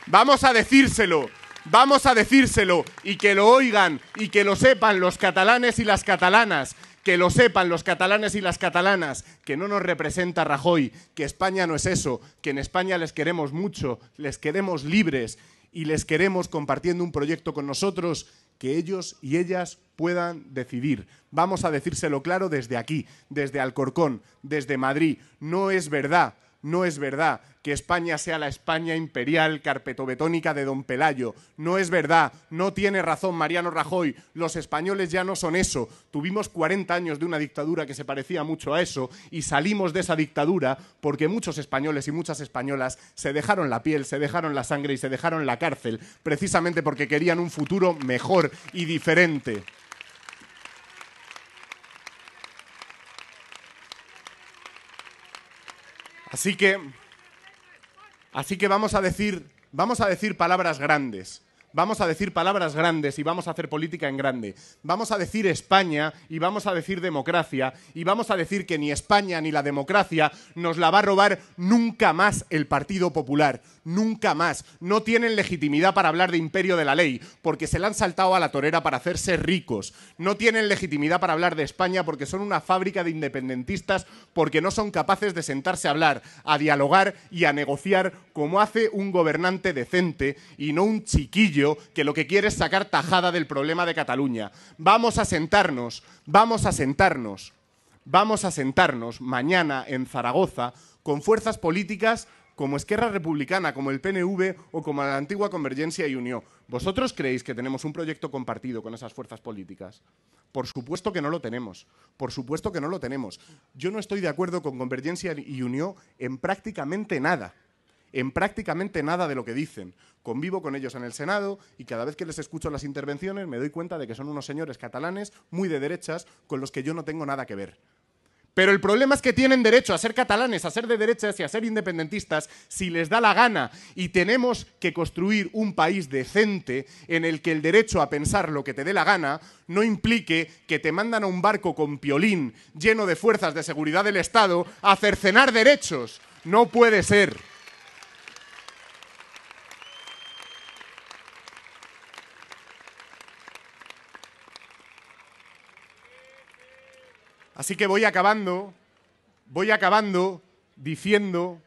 Vamos a decírselo, vamos a decírselo y que lo oigan y que lo sepan los catalanes y las catalanas que lo sepan los catalanes y las catalanas, que no nos representa Rajoy, que España no es eso, que en España les queremos mucho, les queremos libres y les queremos compartiendo un proyecto con nosotros que ellos y ellas puedan decidir. Vamos a decírselo claro desde aquí, desde Alcorcón, desde Madrid. No es verdad no es verdad que España sea la España imperial carpetobetónica de don Pelayo. No es verdad, no tiene razón Mariano Rajoy. Los españoles ya no son eso. Tuvimos 40 años de una dictadura que se parecía mucho a eso y salimos de esa dictadura porque muchos españoles y muchas españolas se dejaron la piel, se dejaron la sangre y se dejaron la cárcel, precisamente porque querían un futuro mejor y diferente. Así que, así que vamos a decir, vamos a decir palabras grandes. Vamos a decir palabras grandes y vamos a hacer política en grande. Vamos a decir España y vamos a decir democracia y vamos a decir que ni España ni la democracia nos la va a robar nunca más el Partido Popular. Nunca más. No tienen legitimidad para hablar de imperio de la ley porque se la han saltado a la torera para hacerse ricos. No tienen legitimidad para hablar de España porque son una fábrica de independentistas porque no son capaces de sentarse a hablar, a dialogar y a negociar como hace un gobernante decente y no un chiquillo que lo que quiere es sacar tajada del problema de Cataluña. Vamos a sentarnos, vamos a sentarnos, vamos a sentarnos mañana en Zaragoza con fuerzas políticas como Esquerra Republicana, como el PNV o como la antigua Convergencia y Unión. ¿Vosotros creéis que tenemos un proyecto compartido con esas fuerzas políticas? Por supuesto que no lo tenemos. Por supuesto que no lo tenemos. Yo no estoy de acuerdo con Convergencia y Unión en prácticamente nada en prácticamente nada de lo que dicen. Convivo con ellos en el Senado y cada vez que les escucho las intervenciones me doy cuenta de que son unos señores catalanes muy de derechas con los que yo no tengo nada que ver. Pero el problema es que tienen derecho a ser catalanes, a ser de derechas y a ser independentistas si les da la gana. Y tenemos que construir un país decente en el que el derecho a pensar lo que te dé la gana no implique que te mandan a un barco con piolín lleno de fuerzas de seguridad del Estado a cercenar derechos. No puede ser. Así que voy acabando, voy acabando diciendo,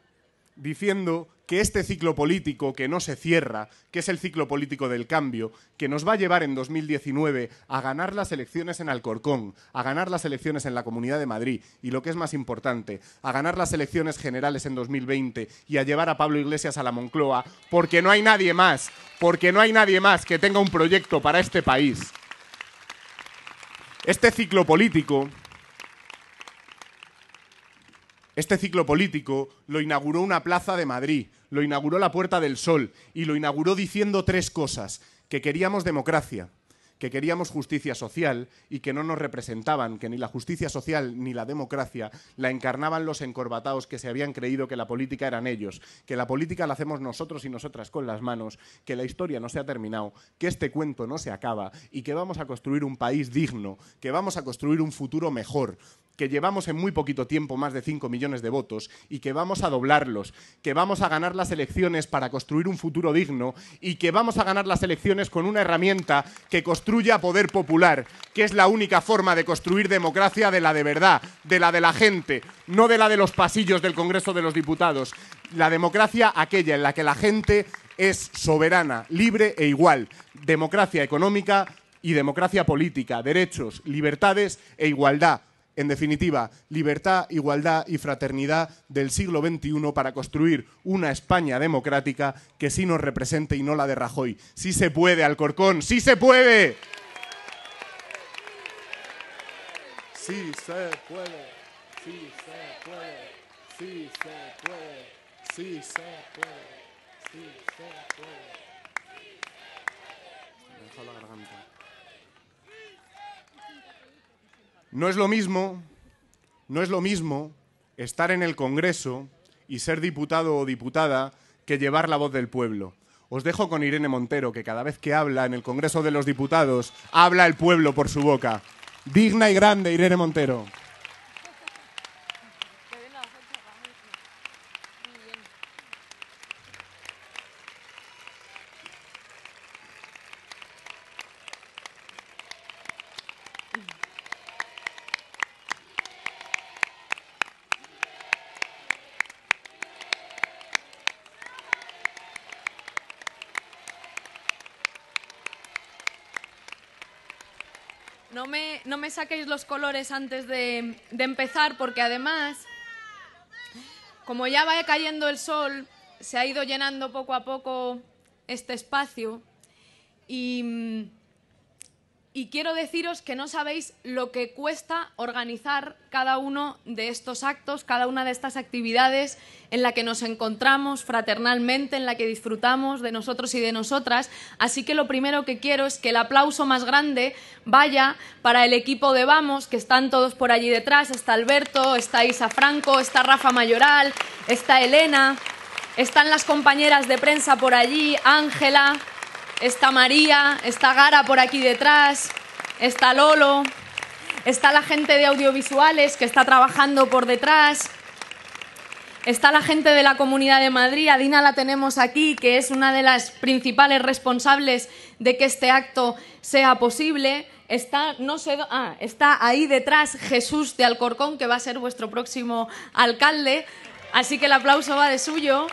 diciendo que este ciclo político que no se cierra, que es el ciclo político del cambio, que nos va a llevar en 2019 a ganar las elecciones en Alcorcón, a ganar las elecciones en la Comunidad de Madrid y lo que es más importante, a ganar las elecciones generales en 2020 y a llevar a Pablo Iglesias a la Moncloa, porque no hay nadie más, porque no hay nadie más que tenga un proyecto para este país. Este ciclo político este ciclo político lo inauguró una plaza de Madrid, lo inauguró la Puerta del Sol y lo inauguró diciendo tres cosas, que queríamos democracia, que queríamos justicia social y que no nos representaban, que ni la justicia social ni la democracia la encarnaban los encorbatados que se habían creído que la política eran ellos, que la política la hacemos nosotros y nosotras con las manos, que la historia no se ha terminado, que este cuento no se acaba y que vamos a construir un país digno, que vamos a construir un futuro mejor, que llevamos en muy poquito tiempo más de 5 millones de votos y que vamos a doblarlos, que vamos a ganar las elecciones para construir un futuro digno y que vamos a ganar las elecciones con una herramienta que construya poder popular, que es la única forma de construir democracia de la de verdad, de la de la gente, no de la de los pasillos del Congreso de los Diputados. La democracia aquella en la que la gente es soberana, libre e igual. Democracia económica y democracia política, derechos, libertades e igualdad en definitiva, libertad, igualdad y fraternidad del siglo XXI para construir una España democrática que sí nos represente y no la de Rajoy. Sí se puede, Alcorcón, sí se puede. Sí se puede, sí se puede, sí se puede, sí se puede, No es lo mismo, no es lo mismo estar en el Congreso y ser diputado o diputada que llevar la voz del pueblo. Os dejo con Irene Montero, que cada vez que habla en el Congreso de los Diputados, habla el pueblo por su boca. Digna y grande, Irene Montero. saquéis los colores antes de, de empezar, porque además, como ya va cayendo el sol, se ha ido llenando poco a poco este espacio y mm, y quiero deciros que no sabéis lo que cuesta organizar cada uno de estos actos, cada una de estas actividades en la que nos encontramos fraternalmente, en la que disfrutamos de nosotros y de nosotras. Así que lo primero que quiero es que el aplauso más grande vaya para el equipo de Vamos, que están todos por allí detrás. Está Alberto, está Isa Franco, está Rafa Mayoral, está Elena, están las compañeras de prensa por allí, Ángela está María, está Gara por aquí detrás, está Lolo, está la gente de audiovisuales que está trabajando por detrás, está la gente de la Comunidad de Madrid, Adina Dina la tenemos aquí, que es una de las principales responsables de que este acto sea posible. Está, no sé, ah, está ahí detrás Jesús de Alcorcón, que va a ser vuestro próximo alcalde, así que el aplauso va de suyo.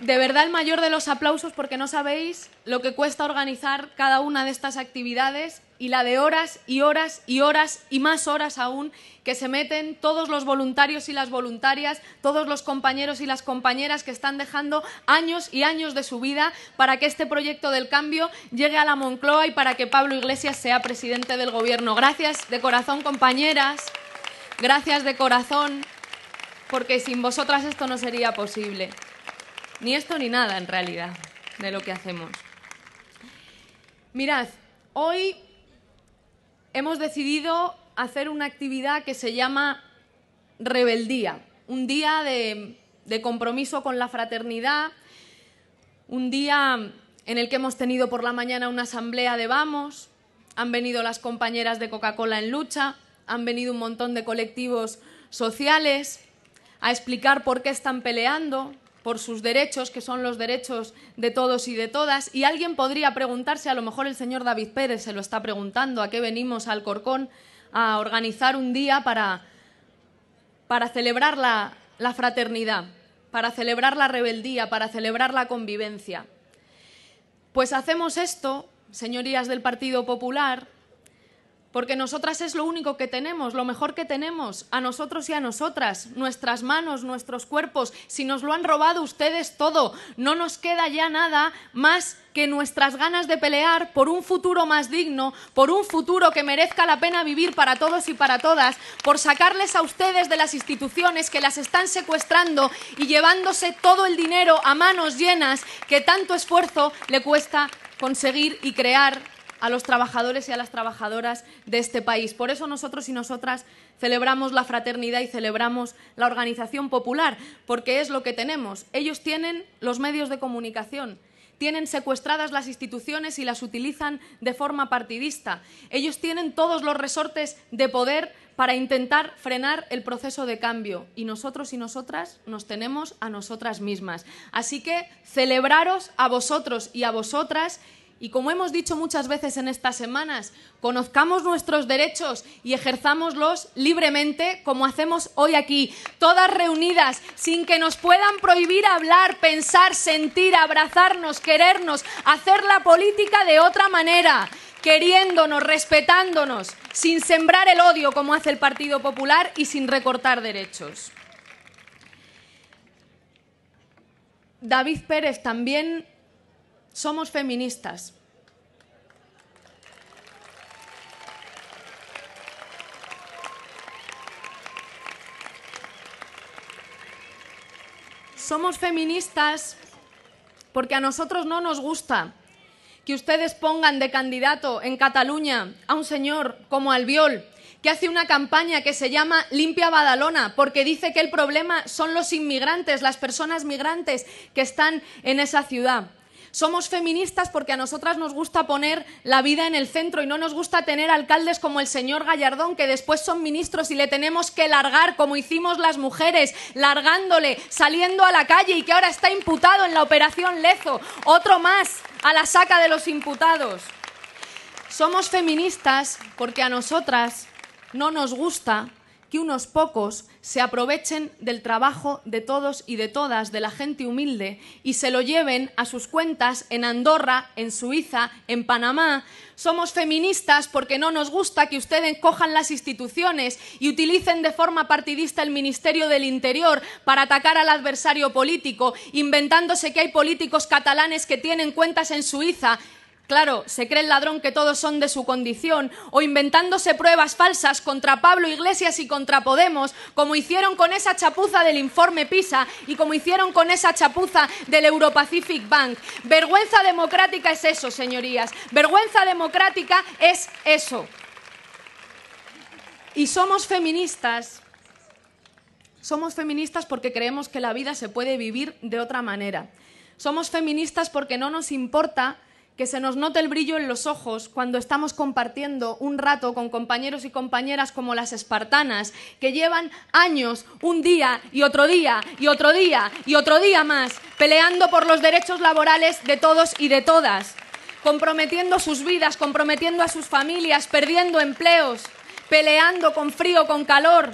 de verdad el mayor de los aplausos porque no sabéis lo que cuesta organizar cada una de estas actividades y la de horas y horas y horas y más horas aún que se meten todos los voluntarios y las voluntarias, todos los compañeros y las compañeras que están dejando años y años de su vida para que este proyecto del cambio llegue a la Moncloa y para que Pablo Iglesias sea presidente del Gobierno. Gracias de corazón, compañeras. Gracias de corazón, porque sin vosotras esto no sería posible. Ni esto ni nada, en realidad, de lo que hacemos. Mirad, hoy hemos decidido hacer una actividad que se llama rebeldía, un día de, compromiso con la fraternidad, un día en el que hemos tenido por la mañana una asamblea de vamos, han venido las compañeras de Coca-Cola en lucha, han venido un montón de colectivos sociales a explicar por qué están peleando, por sus derechos, que son los derechos de todos y de todas, y alguien podría preguntarse, a lo mejor el señor David Pérez se lo está preguntando, a qué venimos al Corcón a organizar un día para, para celebrar la fraternidad, para celebrar la rebeldía, para celebrar la convivencia. Pues hacemos esto, señorías del Partido Popular, porque nosotras es lo único que tenemos, lo mejor que tenemos, a nosotros y a nosotras, nuestras manos, nuestros cuerpos, si nos lo han robado ustedes todo, no nos queda ya nada más que nuestras ganas de pelear por un futuro más digno, por un futuro que merezca la pena vivir para todos y para todas, por sacarles a ustedes de las instituciones que las están secuestrando y llevándose todo el dinero a manos llenas que tanto esfuerzo le cuesta conseguir y crear a los trabajadores y a las trabajadoras de este país. Por eso nosotros y nosotras celebramos la fraternidad y celebramos la organización popular, porque es lo que tenemos. Ellos tienen los medios de comunicación, tienen secuestradas las instituciones y las utilizan de forma partidista. Ellos tienen todos los resortes de poder para intentar frenar el proceso de cambio y nosotros y nosotras nos tenemos a nosotras mismas. Así que celebraros a vosotros y a vosotras y como hemos dicho muchas veces en estas semanas, conozcamos nuestros derechos y ejerzámoslos libremente como hacemos hoy aquí, todas reunidas, sin que nos puedan prohibir hablar, pensar, sentir, abrazarnos, querernos, hacer la política de otra manera, queriéndonos, respetándonos, sin sembrar el odio como hace el Partido Popular y sin recortar derechos. David Pérez también somos feministas. Somos feministas porque a nosotros no nos gusta que ustedes pongan de candidato en Cataluña a un señor como Albiol, que hace una campaña que se llama Limpia Badalona, porque dice que el problema son los inmigrantes, las personas migrantes que están en esa ciudad. Somos feministas porque a nosotras nos gusta poner la vida en el centro y no nos gusta tener alcaldes como el señor Gallardón, que después son ministros y le tenemos que largar, como hicimos las mujeres, largándole, saliendo a la calle y que ahora está imputado en la operación Lezo. Otro más a la saca de los imputados. Somos feministas porque a nosotras no nos gusta que unos pocos se aprovechen del trabajo de todos y de todas, de la gente humilde, y se lo lleven a sus cuentas en Andorra, en Suiza, en Panamá. Somos feministas porque no nos gusta que ustedes cojan las instituciones y utilicen de forma partidista el Ministerio del Interior para atacar al adversario político, inventándose que hay políticos catalanes que tienen cuentas en Suiza. Claro, se cree el ladrón que todos son de su condición, o inventándose pruebas falsas contra Pablo Iglesias y contra Podemos, como hicieron con esa chapuza del informe PISA y como hicieron con esa chapuza del Europacific Bank. Vergüenza democrática es eso, señorías. Vergüenza democrática es eso. Y somos feministas. Somos feministas porque creemos que la vida se puede vivir de otra manera. Somos feministas porque no nos importa que se nos note el brillo en los ojos cuando estamos compartiendo un rato con compañeros y compañeras como las espartanas, que llevan años, un día y otro día y otro día y otro día más, peleando por los derechos laborales de todos y de todas, comprometiendo sus vidas, comprometiendo a sus familias, perdiendo empleos, peleando con frío, con calor,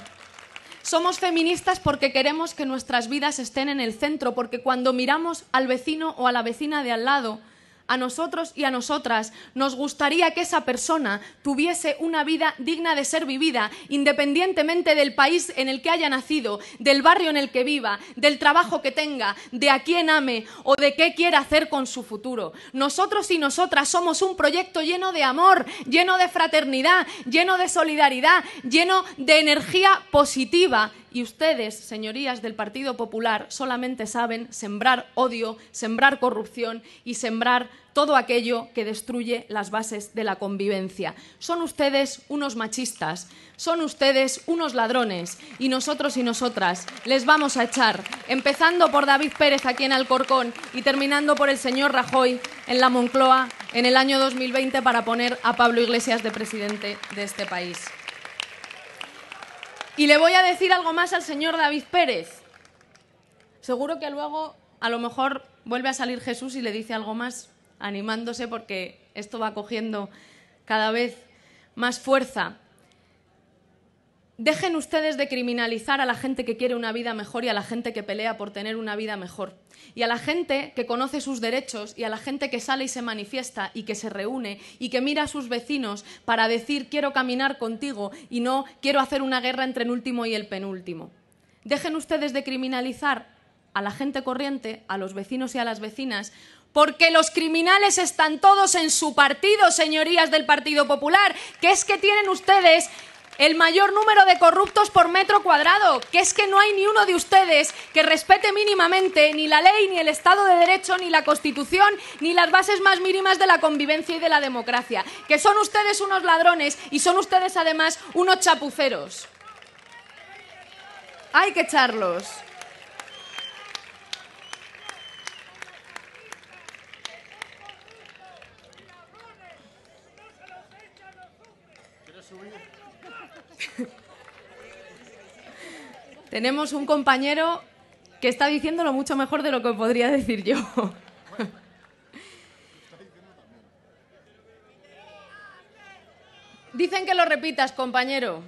somos feministas porque queremos que nuestras vidas estén en el centro, porque cuando miramos al vecino o a la vecina de al lado, a nosotros y a nosotras nos gustaría que esa persona tuviese una vida digna de ser vivida, independientemente del país en el que haya nacido, del barrio en el que viva, del trabajo que tenga, de a quién ame o de qué quiera hacer con su futuro. Nosotros y nosotras somos un proyecto lleno de amor, lleno de fraternidad, lleno de solidaridad, lleno de energía positiva y ustedes, señorías del Partido Popular, solamente saben sembrar odio, sembrar corrupción y sembrar todo aquello que destruye las bases de la convivencia. Son ustedes unos machistas, son ustedes unos ladrones y nosotros y nosotras les vamos a echar, empezando por David Pérez aquí en Alcorcón y terminando por el señor Rajoy en la Moncloa en el año 2020 para poner a Pablo Iglesias de presidente de este país. Y le voy a decir algo más al señor David Pérez. Seguro que luego a lo mejor vuelve a salir Jesús y le dice algo más, animándose porque esto va cogiendo cada vez más fuerza. Dejen ustedes de criminalizar a la gente que quiere una vida mejor y a la gente que pelea por tener una vida mejor. Y a la gente que conoce sus derechos y a la gente que sale y se manifiesta y que se reúne y que mira a sus vecinos para decir quiero caminar contigo y no quiero hacer una guerra entre el último y el penúltimo. Dejen ustedes de criminalizar a la gente corriente, a los vecinos y a las vecinas, porque los criminales están todos en su partido, señorías del Partido Popular, que es que tienen ustedes el mayor número de corruptos por metro cuadrado, que es que no hay ni uno de ustedes que respete mínimamente ni la ley, ni el Estado de Derecho, ni la Constitución, ni las bases más mínimas de la convivencia y de la democracia, que son ustedes unos ladrones y son ustedes además unos chapuceros. Hay que echarlos. Tenemos un compañero que está diciéndolo mucho mejor de lo que podría decir yo. Dicen que lo repitas, compañero.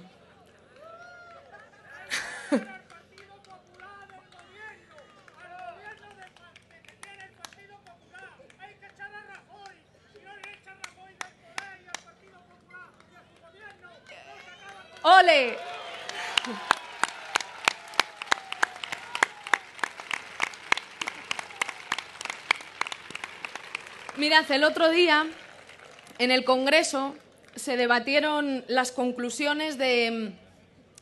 el otro día en el Congreso se debatieron las conclusiones de,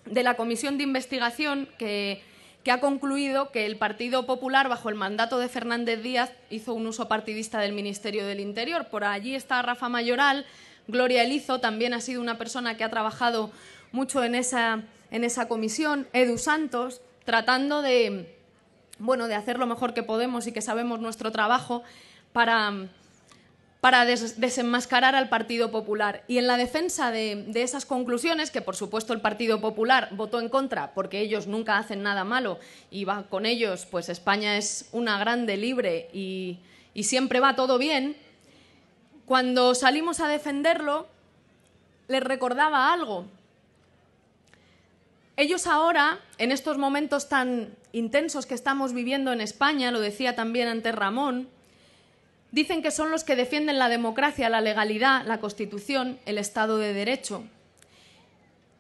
la comisión de investigación que, ha concluido que el Partido Popular, bajo el mandato de Fernández Díaz, hizo un uso partidista del Ministerio del Interior. Por allí está Rafa Mayoral, Gloria Elizo también ha sido una persona que ha trabajado mucho en esa, en esa comisión, Edu Santos, tratando de, bueno, de hacer lo mejor que podemos y que sabemos nuestro trabajo para para desenmascarar al Partido Popular. Y en la defensa de, esas conclusiones, que por supuesto el Partido Popular votó en contra porque ellos nunca hacen nada malo y va con ellos, pues España es una grande, libre y, y siempre va todo bien, cuando salimos a defenderlo, les recordaba algo. Ellos ahora, en estos momentos tan intensos que estamos viviendo en España, lo decía también antes Ramón, dicen que son los que defienden la democracia, la legalidad, la Constitución, el Estado de Derecho.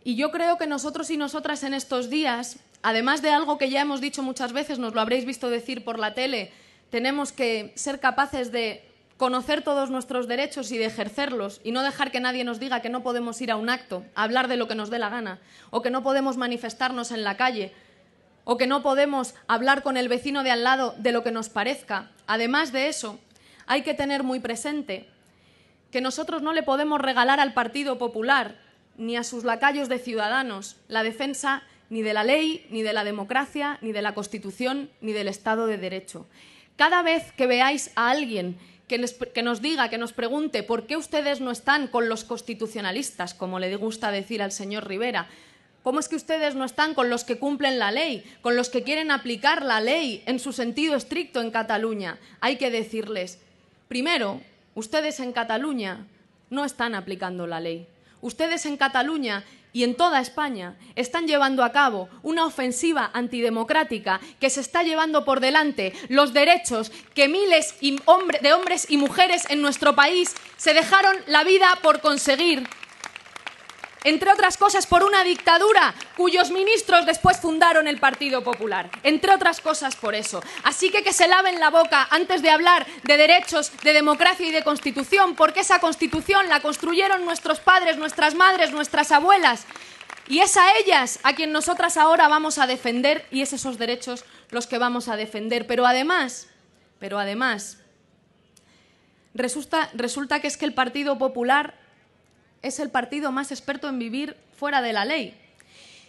Y yo creo que nosotros y nosotras en estos días, además de algo que ya hemos dicho muchas veces, nos lo habréis visto decir por la tele, tenemos que ser capaces de conocer todos nuestros derechos y de ejercerlos y no dejar que nadie nos diga que no podemos ir a un acto, a hablar de lo que nos dé la gana, o que no podemos manifestarnos en la calle, o que no podemos hablar con el vecino de al lado de lo que nos parezca. Además de eso, hay que tener muy presente que nosotros no le podemos regalar al Partido Popular ni a sus lacayos de ciudadanos la defensa ni de la ley, ni de la democracia, ni de la Constitución, ni del Estado de Derecho. Cada vez que veáis a alguien que, nos diga, que nos pregunte por qué ustedes no están con los constitucionalistas, como le gusta decir al señor Rivera, cómo es que ustedes no están con los que cumplen la ley, con los que quieren aplicar la ley en su sentido estricto en Cataluña, hay que decirles Primero, ustedes en Cataluña no están aplicando la ley. Ustedes en Cataluña y en toda España están llevando a cabo una ofensiva antidemocrática que se está llevando por delante los derechos que miles de hombres y mujeres en nuestro país se dejaron la vida por conseguir entre otras cosas por una dictadura cuyos ministros después fundaron el Partido Popular, entre otras cosas por eso. Así que que se laven la boca antes de hablar de derechos, de democracia y de constitución, porque esa constitución la construyeron nuestros padres, nuestras madres, nuestras abuelas. Y es a ellas a quien nosotras ahora vamos a defender y es esos derechos los que vamos a defender. Pero además, pero además, resulta, resulta que es que el Partido Popular es el partido más experto en vivir fuera de la ley.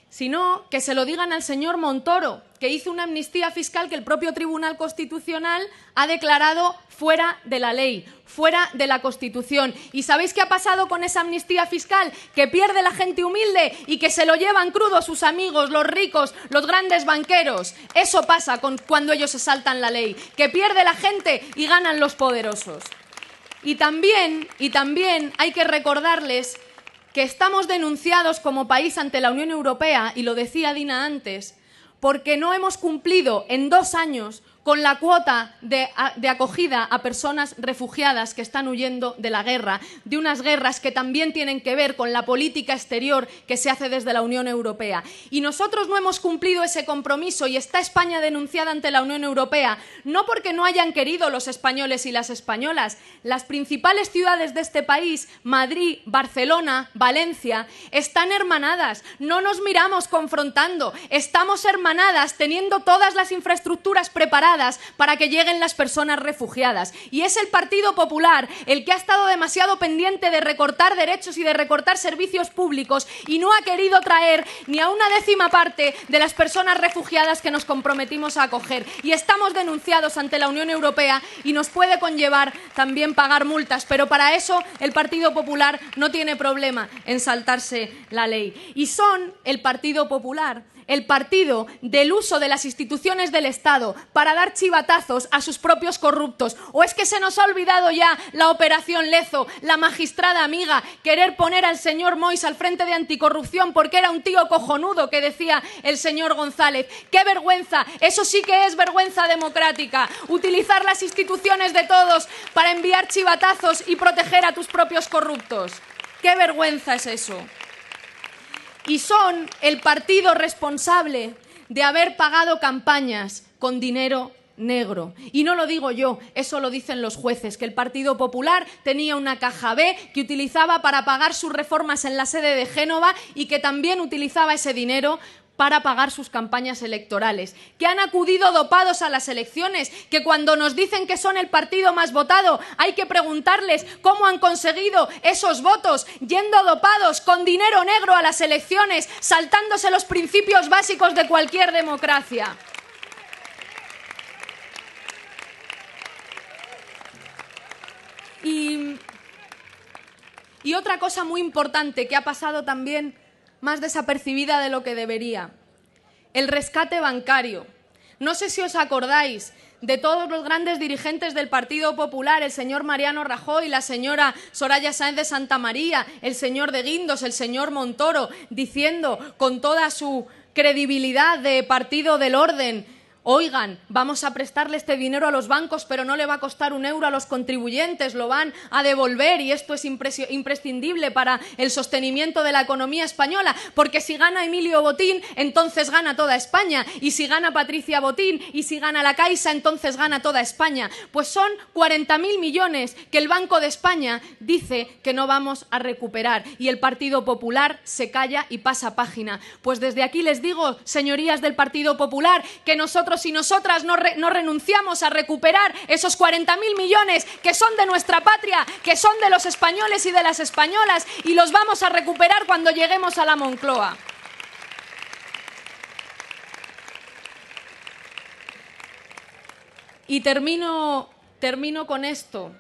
Sino que se lo digan al señor Montoro, que hizo una amnistía fiscal que el propio Tribunal Constitucional ha declarado fuera de la ley, fuera de la Constitución. ¿Y sabéis qué ha pasado con esa amnistía fiscal? Que pierde la gente humilde y que se lo llevan crudo sus amigos, los ricos, los grandes banqueros. Eso pasa con cuando ellos se saltan la ley, que pierde la gente y ganan los poderosos. Y también, y también hay que recordarles que estamos denunciados como país ante la Unión Europea, y lo decía Dina antes, porque no hemos cumplido en dos años con la cuota de, acogida a personas refugiadas que están huyendo de la guerra, de unas guerras que también tienen que ver con la política exterior que se hace desde la Unión Europea. Y nosotros no hemos cumplido ese compromiso y está España denunciada ante la Unión Europea, no porque no hayan querido los españoles y las españolas. Las principales ciudades de este país, Madrid, Barcelona, Valencia, están hermanadas, no nos miramos confrontando, estamos hermanadas teniendo todas las infraestructuras preparadas para que lleguen las personas refugiadas. Y es el Partido Popular el que ha estado demasiado pendiente de recortar derechos y de recortar servicios públicos y no ha querido traer ni a una décima parte de las personas refugiadas que nos comprometimos a acoger. Y estamos denunciados ante la Unión Europea y nos puede conllevar también pagar multas, pero para eso el Partido Popular no tiene problema en saltarse la ley. Y son el Partido Popular el partido del uso de las instituciones del Estado para dar chivatazos a sus propios corruptos? ¿O es que se nos ha olvidado ya la operación Lezo, la magistrada amiga, querer poner al señor Mois al frente de anticorrupción porque era un tío cojonudo que decía el señor González? ¡Qué vergüenza! Eso sí que es vergüenza democrática. Utilizar las instituciones de todos para enviar chivatazos y proteger a tus propios corruptos. ¡Qué vergüenza es eso! y son el partido responsable de haber pagado campañas con dinero negro. Y no lo digo yo, eso lo dicen los jueces, que el Partido Popular tenía una caja B que utilizaba para pagar sus reformas en la sede de Génova y que también utilizaba ese dinero para pagar sus campañas electorales, que han acudido dopados a las elecciones, que cuando nos dicen que son el partido más votado, hay que preguntarles cómo han conseguido esos votos, yendo dopados con dinero negro a las elecciones, saltándose los principios básicos de cualquier democracia. Y, otra cosa muy importante que ha pasado también más desapercibida de lo que debería. El rescate bancario. No sé si os acordáis de todos los grandes dirigentes del Partido Popular, el señor Mariano Rajoy, la señora Soraya Sáenz de Santa María, el señor de Guindos, el señor Montoro, diciendo con toda su credibilidad de partido del orden oigan, vamos a prestarle este dinero a los bancos, pero no le va a costar un euro a los contribuyentes, lo van a devolver y esto es imprescindible para el sostenimiento de la economía española, porque si gana Emilio Botín, entonces gana toda España, y si gana Patricia Botín, y si gana la Caixa, entonces gana toda España. Pues son 40.000 millones que el Banco de España dice que no vamos a recuperar y el Partido Popular se calla y pasa página. Pues desde aquí les digo, señorías del Partido Popular, que nosotros si nosotras no, renunciamos a recuperar esos 40.000 millones que son de nuestra patria, que son de los españoles y de las españolas, y los vamos a recuperar cuando lleguemos a la Moncloa. Y termino, termino con esto.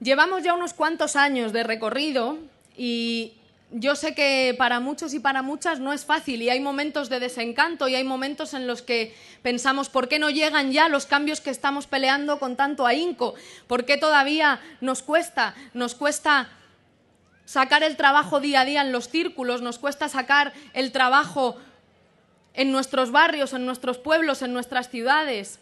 Llevamos ya unos cuantos años de recorrido y yo sé que para muchos y para muchas no es fácil y hay momentos de desencanto y hay momentos en los que pensamos por qué no llegan ya los cambios que estamos peleando con tanto ahínco, por qué todavía nos cuesta, nos cuesta sacar el trabajo día a día en los círculos, nos cuesta sacar el trabajo en nuestros barrios, en nuestros pueblos, en nuestras ciudades.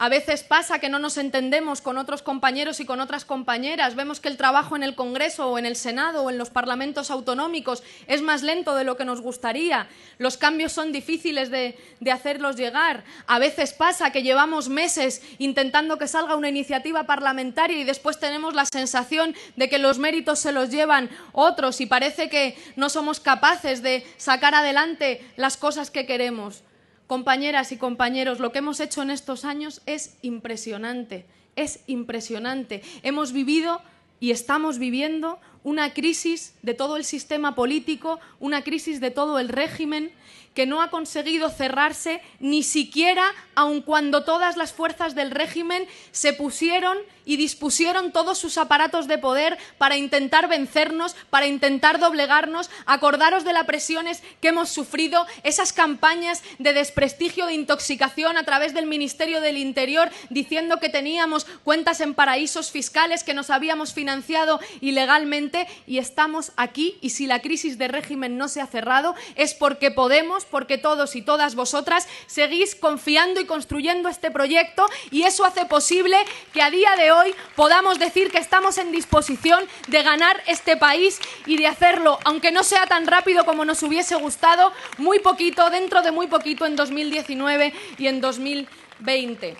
A veces pasa que no nos entendemos con otros compañeros y con otras compañeras. Vemos que el trabajo en el Congreso o en el Senado o en los parlamentos autonómicos es más lento de lo que nos gustaría. Los cambios son difíciles de, hacerlos llegar. A veces pasa que llevamos meses intentando que salga una iniciativa parlamentaria y después tenemos la sensación de que los méritos se los llevan otros y parece que no somos capaces de sacar adelante las cosas que queremos. Compañeras y compañeros, lo que hemos hecho en estos años es impresionante, es impresionante. Hemos vivido y estamos viviendo una crisis de todo el sistema político, una crisis de todo el régimen que no ha conseguido cerrarse ni siquiera aun cuando todas las fuerzas del régimen se pusieron y dispusieron todos sus aparatos de poder para intentar vencernos, para intentar doblegarnos. Acordaros de las presiones que hemos sufrido, esas campañas de desprestigio, de intoxicación a través del Ministerio del Interior diciendo que teníamos cuentas en paraísos fiscales, que nos habíamos financiado ilegalmente y estamos aquí y si la crisis de régimen no se ha cerrado es porque podemos, porque todos y todas vosotras seguís confiando y construyendo este proyecto y eso hace posible que a día de hoy podamos decir que estamos en disposición de ganar este país y de hacerlo, aunque no sea tan rápido como nos hubiese gustado, muy poquito, dentro de muy poquito, en 2019 y en 2020.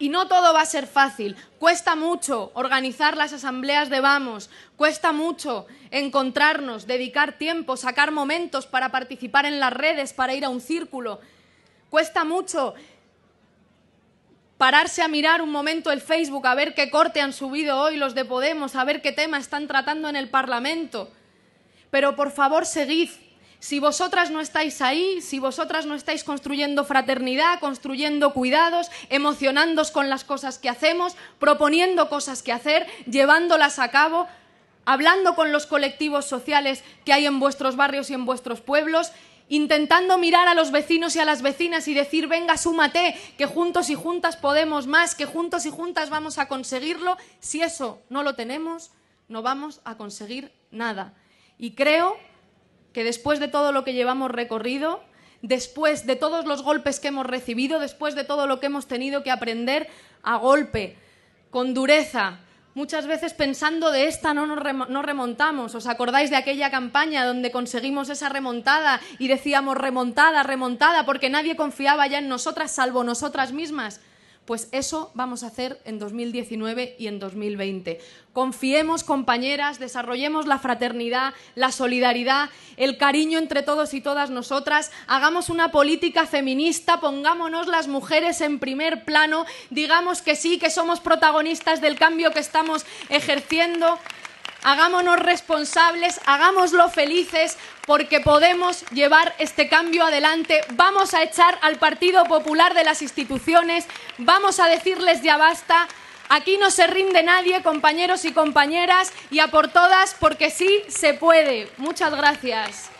Y no todo va a ser fácil. Cuesta mucho organizar las asambleas de vamos, cuesta mucho encontrarnos, dedicar tiempo, sacar momentos para participar en las redes, para ir a un círculo. Cuesta mucho pararse a mirar un momento el Facebook, a ver qué corte han subido hoy los de Podemos, a ver qué tema están tratando en el Parlamento. Pero por favor, seguid. Si vosotras no estáis ahí, si vosotras no estáis construyendo fraternidad, construyendo cuidados, emocionándoos con las cosas que hacemos, proponiendo cosas que hacer, llevándolas a cabo, hablando con los colectivos sociales que hay en vuestros barrios y en vuestros pueblos, intentando mirar a los vecinos y a las vecinas y decir, venga, súmate, que juntos y juntas podemos más, que juntos y juntas vamos a conseguirlo, si eso no lo tenemos, no vamos a conseguir nada. Y creo que después de todo lo que llevamos recorrido, después de todos los golpes que hemos recibido, después de todo lo que hemos tenido que aprender a golpe, con dureza, muchas veces pensando de esta no nos remontamos. ¿Os acordáis de aquella campaña donde conseguimos esa remontada y decíamos remontada, remontada, porque nadie confiaba ya en nosotras salvo nosotras mismas? Pues eso vamos a hacer en 2019 y en 2020. Confiemos, compañeras, desarrollemos la fraternidad, la solidaridad, el cariño entre todos y todas nosotras, hagamos una política feminista, pongámonos las mujeres en primer plano, digamos que sí, que somos protagonistas del cambio que estamos ejerciendo hagámonos responsables, hagámoslo felices, porque podemos llevar este cambio adelante. Vamos a echar al Partido Popular de las instituciones, vamos a decirles ya basta. Aquí no se rinde nadie, compañeros y compañeras, y a por todas, porque sí se puede. Muchas gracias.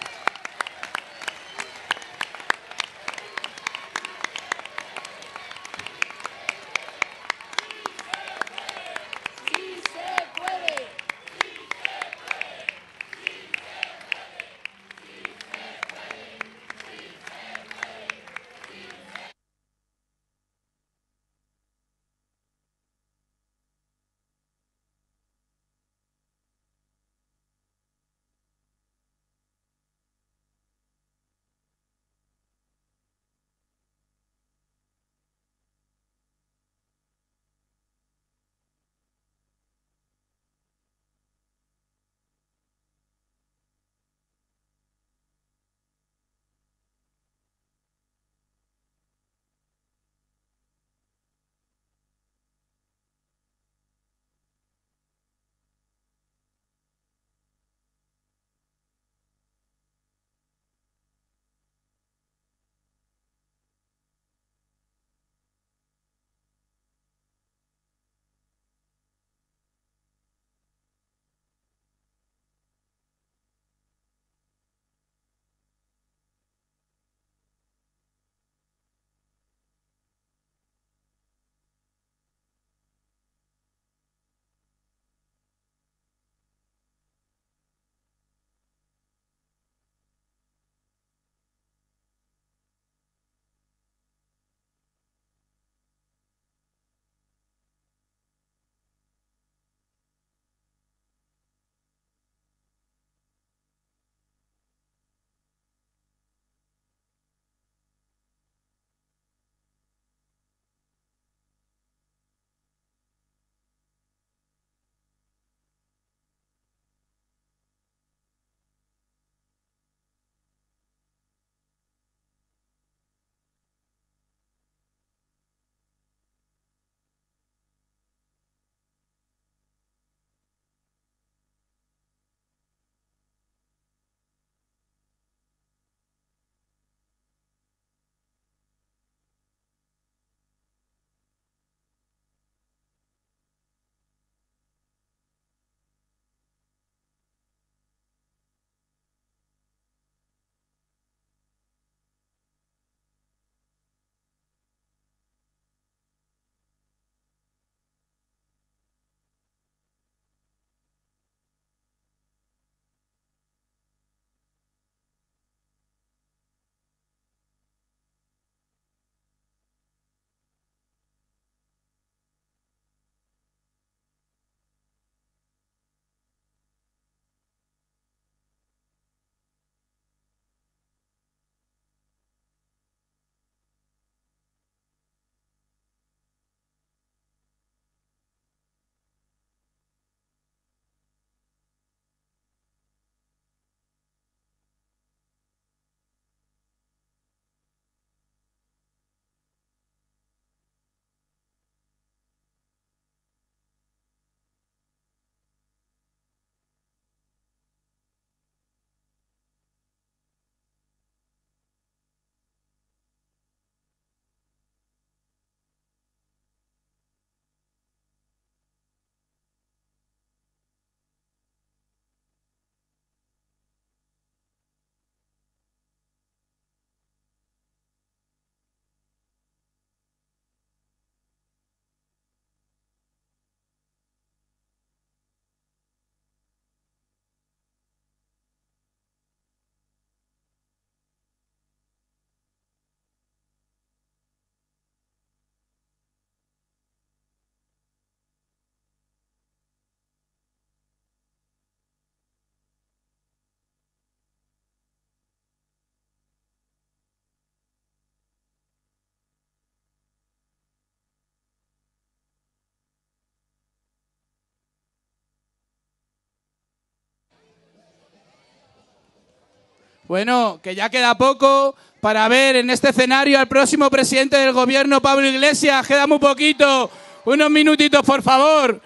Bueno, que ya queda poco para ver en este escenario al próximo presidente del gobierno, Pablo Iglesias. Queda muy poquito. Unos minutitos, por favor.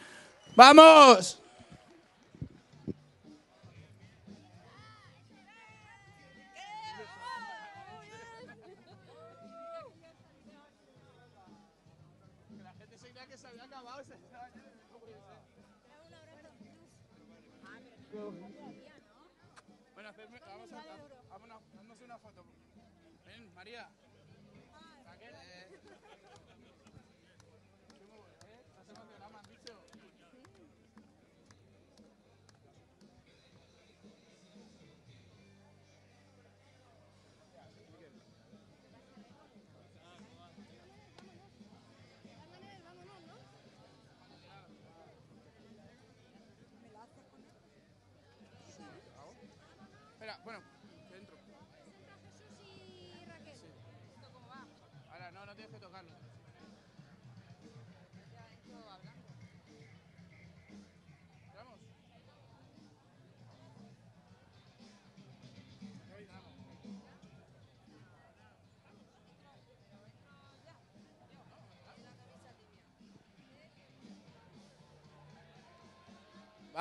¡Vamos!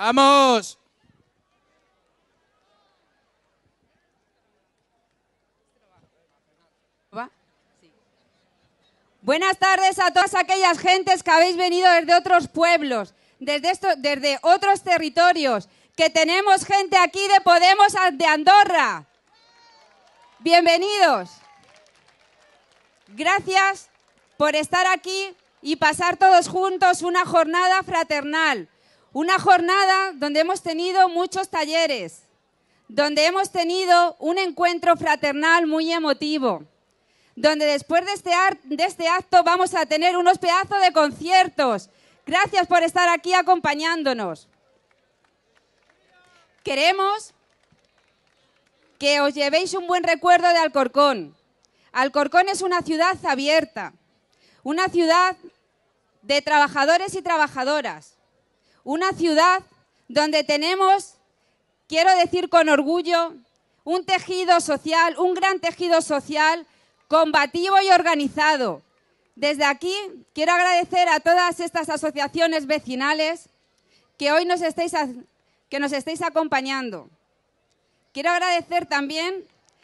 ¡Vamos! Buenas tardes a todas aquellas gentes que habéis venido desde otros pueblos, desde, desde otros territorios, que tenemos gente aquí de Podemos de Andorra. Bienvenidos. Gracias por estar aquí y pasar todos juntos una jornada fraternal, una jornada donde hemos tenido muchos talleres, donde hemos tenido un encuentro fraternal muy emotivo, donde después este de este, acto vamos a tener unos pedazos de conciertos. Gracias por estar aquí acompañándonos. Queremos que os llevéis un buen recuerdo de Alcorcón. Alcorcón es una ciudad abierta, una ciudad de trabajadores y trabajadoras, una ciudad donde tenemos, quiero decir con orgullo, un tejido social, un gran tejido social combativo y organizado. Desde aquí quiero agradecer a todas estas asociaciones vecinales que hoy nos estéis, que nos acompañando. Quiero agradecer también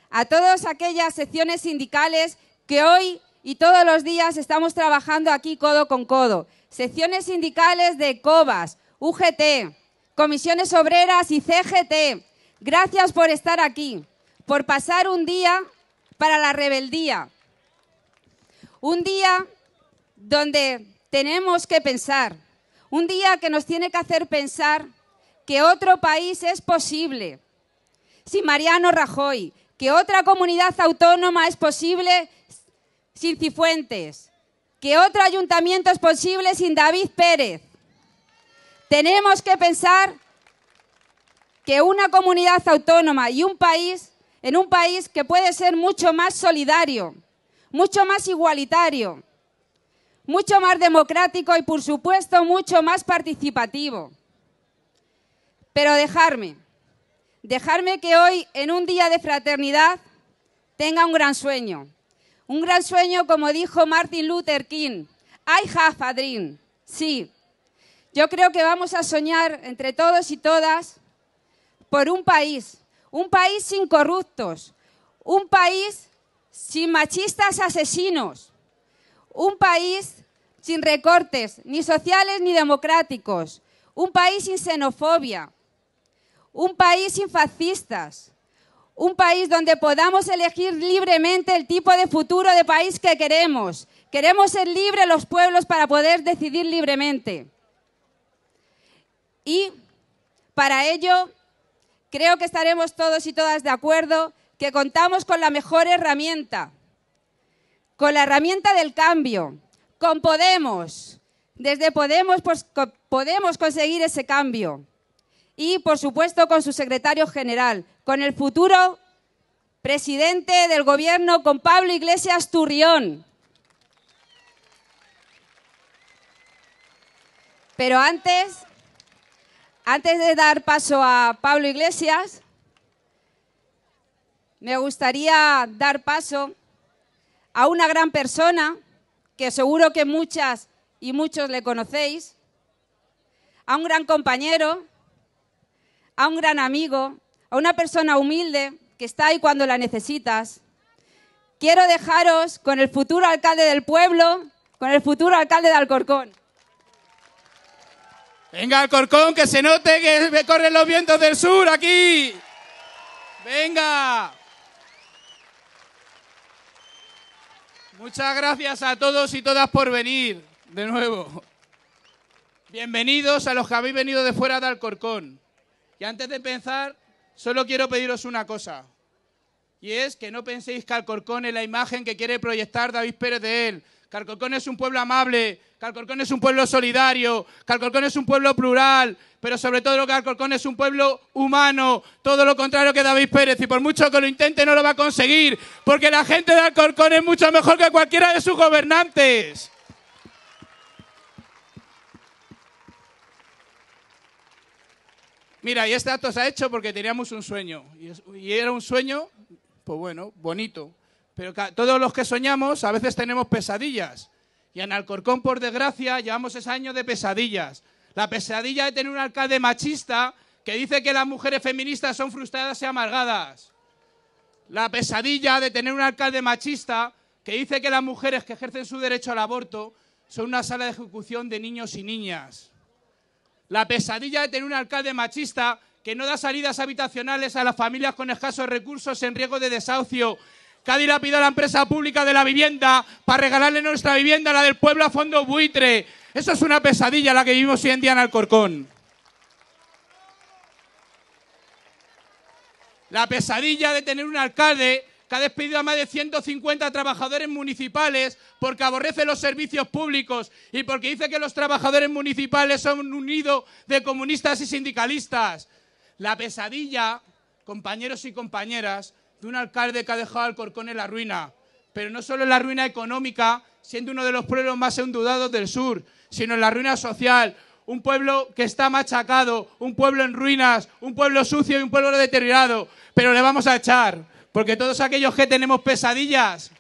a todas aquellas secciones sindicales que hoy y todos los días estamos trabajando aquí codo con codo. Secciones sindicales de COBAS, UGT, Comisiones Obreras y CGT, gracias por estar aquí, por pasar un día para la rebeldía. Un día donde tenemos que pensar, un día que nos tiene que hacer pensar que otro país es posible. Sin Mariano Rajoy, que otra comunidad autónoma es posible sin Cifuentes, que otro ayuntamiento es posible sin David Pérez, tenemos que pensar que una comunidad autónoma y un país, en un país que puede ser mucho más solidario, mucho más igualitario, mucho más democrático y, por supuesto, mucho más participativo. Pero dejarme, dejarme que hoy, en un día de fraternidad, tenga un gran sueño. Un gran sueño, como dijo Martin Luther King. I have a dream. Sí, yo creo que vamos a soñar entre todos y todas por un país, un país sin corruptos, un país sin machistas asesinos, un país sin recortes, ni sociales ni democráticos, un país sin xenofobia, un país sin fascistas, un país donde podamos elegir libremente el tipo de futuro de país que queremos. Queremos ser libres los pueblos para poder decidir libremente. Y para ello, creo que estaremos todos y todas de acuerdo que contamos con la mejor herramienta, con la herramienta del cambio, con Podemos. Desde Podemos pues, podemos conseguir ese cambio. Y, por supuesto, con su secretario general, con el futuro presidente del gobierno, con Pablo Iglesias Turrión. Pero antes antes de dar paso a Pablo Iglesias, me gustaría dar paso a una gran persona que seguro que muchas y muchos le conocéis, a un gran compañero, a un gran amigo, a una persona humilde que está ahí cuando la necesitas. Quiero dejaros con el futuro alcalde del pueblo, con el futuro alcalde de Alcorcón. Venga, Alcorcón, que se note que corren los vientos del sur aquí. Venga. Muchas gracias a todos y todas por venir de nuevo. Bienvenidos a los que habéis venido de fuera de Alcorcón. Y antes de empezar, solo quiero pediros una cosa. Y es que no penséis que Alcorcón es la imagen que quiere proyectar David Pérez de él. Calcorcón es un pueblo amable, Calcorcón es un pueblo solidario, Calcorcón es un pueblo plural, pero sobre todo Calcorcón es un pueblo humano, todo lo contrario que David Pérez, y por mucho que lo intente no lo va a conseguir, porque la gente de Alcorcón es mucho mejor que cualquiera de sus gobernantes. Mira, y este acto se ha hecho porque teníamos un sueño, y era un sueño, pues bueno, bonito, pero todos los que soñamos a veces tenemos pesadillas. Y en Alcorcón, por desgracia, llevamos ese año de pesadillas. La pesadilla de tener un alcalde machista que dice que las mujeres feministas son frustradas y amargadas. La pesadilla de tener un alcalde machista que dice que las mujeres que ejercen su derecho al aborto son una sala de ejecución de niños y niñas. La pesadilla de tener un alcalde machista que no da salidas habitacionales a las familias con escasos recursos en riesgo de desahucio que ha a la empresa pública de la vivienda para regalarle nuestra vivienda, la del pueblo, a fondo buitre. Eso es una pesadilla la que vivimos hoy en día en Alcorcón. La pesadilla de tener un alcalde que ha despedido a más de 150 trabajadores municipales porque aborrece los servicios públicos y porque dice que los trabajadores municipales son un nido de comunistas y sindicalistas. La pesadilla, compañeros y compañeras, de un alcalde que ha dejado al corcón en la ruina, pero no solo en la ruina económica, siendo uno de los pueblos más endudados del sur, sino en la ruina social, un pueblo que está machacado, un pueblo en ruinas, un pueblo sucio y un pueblo deteriorado, pero le vamos a echar, porque todos aquellos que tenemos pesadillas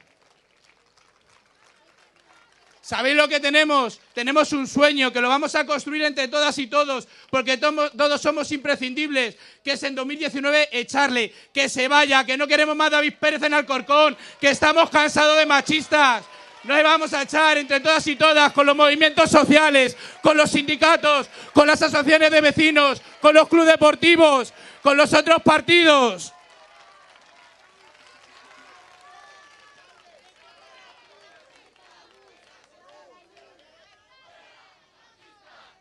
¿Sabéis lo que tenemos? Tenemos un sueño que lo vamos a construir entre todas y todos, porque todos somos imprescindibles, que es en 2019 echarle, que se vaya, que no queremos más David Pérez en Alcorcón, que estamos cansados de machistas. Nos vamos a echar entre todas y todas con los movimientos sociales, con los sindicatos, con las asociaciones de vecinos, con los clubes deportivos, con los otros partidos.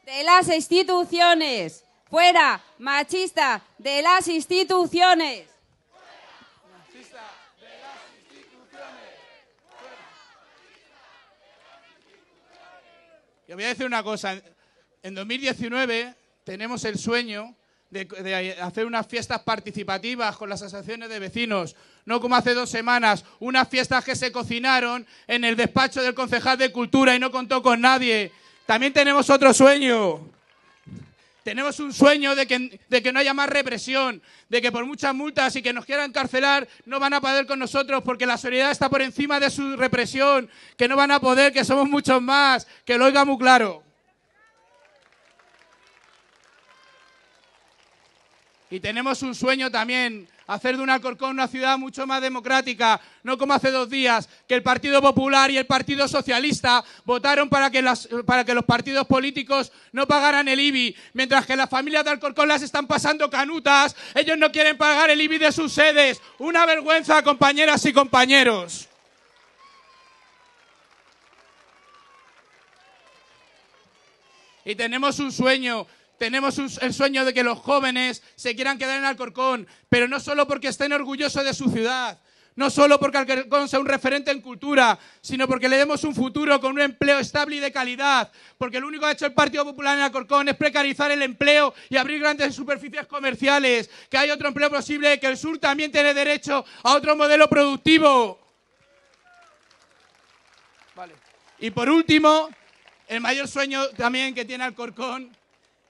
de las instituciones. Fuera, machista de las instituciones. ...fuera machista... ...de las instituciones... Y voy a decir una cosa. En 2019 tenemos el sueño de, hacer unas fiestas participativas con las asociaciones de vecinos. No como hace dos semanas, unas fiestas que se cocinaron en el despacho del concejal de Cultura y no contó con nadie. También tenemos otro sueño. Tenemos un sueño de que, no haya más represión, de que por muchas multas y que nos quieran encarcelar no van a poder con nosotros porque la solidaridad está por encima de su represión, que no van a poder, que somos muchos más, que lo oiga muy claro. Y tenemos un sueño también hacer de un Alcorcón una ciudad mucho más democrática, no como hace dos días, que el Partido Popular y el Partido Socialista votaron para que, para que los partidos políticos no pagaran el IBI, mientras que las familias de Alcorcón las están pasando canutas, ellos no quieren pagar el IBI de sus sedes. Una vergüenza, compañeras y compañeros. y tenemos un sueño tenemos el sueño de que los jóvenes se quieran quedar en Alcorcón, pero no solo porque estén orgullosos de su ciudad, no solo porque Alcorcón sea un referente en cultura, sino porque le demos un futuro con un empleo estable y de calidad, porque lo único que ha hecho el Partido Popular en Alcorcón es precarizar el empleo y abrir grandes superficies comerciales, que hay otro empleo posible, que el sur también tiene derecho a otro modelo productivo. Y por último, el mayor sueño también que tiene Alcorcón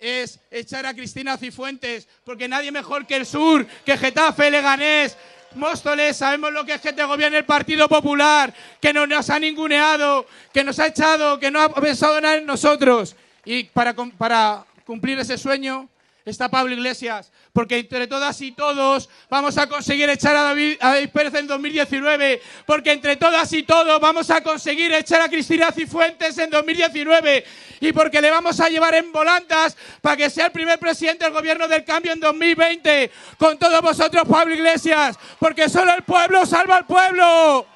es echar a Cristina Cifuentes, porque nadie mejor que el sur, que Getafe, Leganés, Móstoles, sabemos lo que es que te gobierna el Partido Popular, que no nos ha ninguneado, que nos ha echado, que no ha pensado nada en nosotros. Y para, para cumplir ese sueño está Pablo Iglesias, porque entre todas y todos vamos a conseguir echar a David, a David Pérez en 2019, porque entre todas y todos vamos a conseguir echar a Cristina Cifuentes en 2019 y porque le vamos a llevar en volantas para que sea el primer presidente del gobierno del cambio en 2020 con todos vosotros, Pablo Iglesias, porque solo el pueblo salva al pueblo.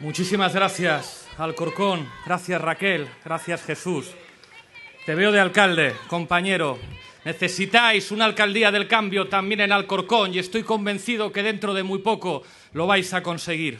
Muchísimas gracias, Alcorcón. Gracias, Raquel. Gracias, Jesús. Te veo de alcalde, compañero. Necesitáis una alcaldía del cambio también en Alcorcón y estoy convencido que dentro de muy poco lo vais a conseguir.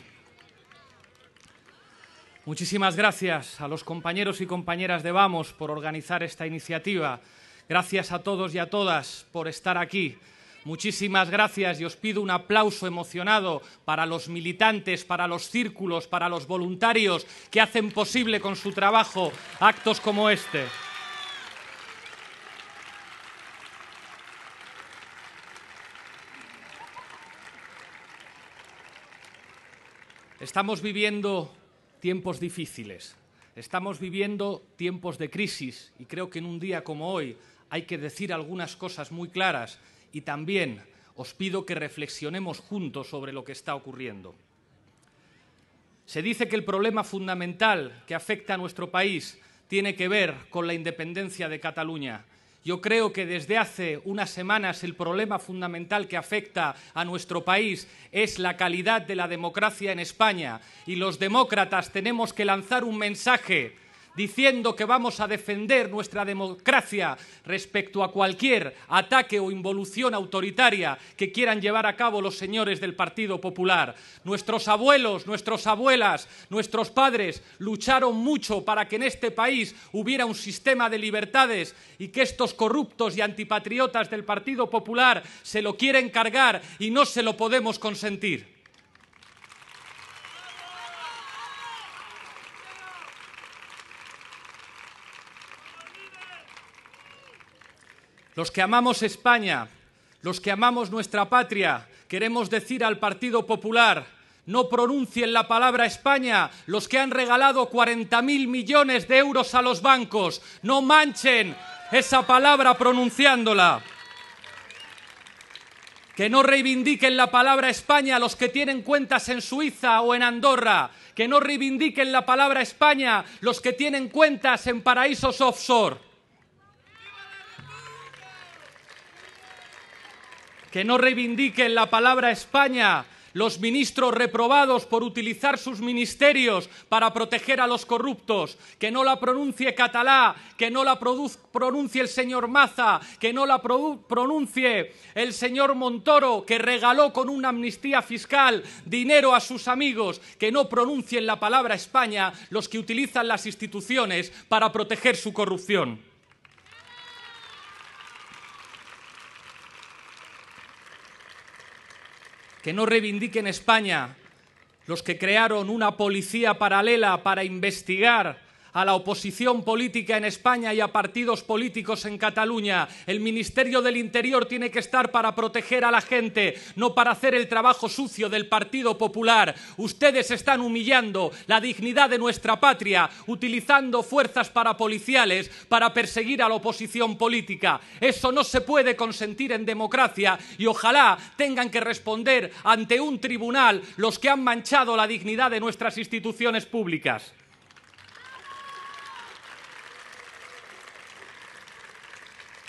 Muchísimas gracias a los compañeros y compañeras de Vamos por organizar esta iniciativa. Gracias a todos y a todas por estar aquí. Muchísimas gracias y os pido un aplauso emocionado para los militantes, para los círculos, para los voluntarios que hacen posible con su trabajo actos como este. Estamos viviendo tiempos difíciles, estamos viviendo tiempos de crisis y creo que en un día como hoy hay que decir algunas cosas muy claras y también os pido que reflexionemos juntos sobre lo que está ocurriendo. Se dice que el problema fundamental que afecta a nuestro país tiene que ver con la independencia de Cataluña. Yo creo que desde hace unas semanas el problema fundamental que afecta a nuestro país es la calidad de la democracia en España y los demócratas tenemos que lanzar un mensaje diciendo que vamos a defender nuestra democracia respecto a cualquier ataque o involución autoritaria que quieran llevar a cabo los señores del Partido Popular. Nuestros abuelos, nuestras abuelas, nuestros padres lucharon mucho para que en este país hubiera un sistema de libertades y que estos corruptos y antipatriotas del Partido Popular se lo quieren cargar y no se lo podemos consentir. Los que amamos España, los que amamos nuestra patria, queremos decir al Partido Popular, no pronuncien la palabra España los que han regalado 40.000 millones de euros a los bancos. No manchen esa palabra pronunciándola. Que no reivindiquen la palabra España los que tienen cuentas en Suiza o en Andorra. Que no reivindiquen la palabra España los que tienen cuentas en paraísos offshore que no reivindiquen la palabra España, los ministros reprobados por utilizar sus ministerios para proteger a los corruptos, que no la pronuncie Catalá, que no la pronuncie el señor Maza, que no la pronuncie el señor Montoro, que regaló con una amnistía fiscal dinero a sus amigos, que no pronuncien la palabra España los que utilizan las instituciones para proteger su corrupción. que no reivindiquen España los que crearon una policía paralela para investigar a la oposición política en España y a partidos políticos en Cataluña. El Ministerio del Interior tiene que estar para proteger a la gente, no para hacer el trabajo sucio del Partido Popular. Ustedes están humillando la dignidad de nuestra patria, utilizando fuerzas parapoliciales para perseguir a la oposición política. Eso no se puede consentir en democracia y ojalá tengan que responder ante un tribunal los que han manchado la dignidad de nuestras instituciones públicas.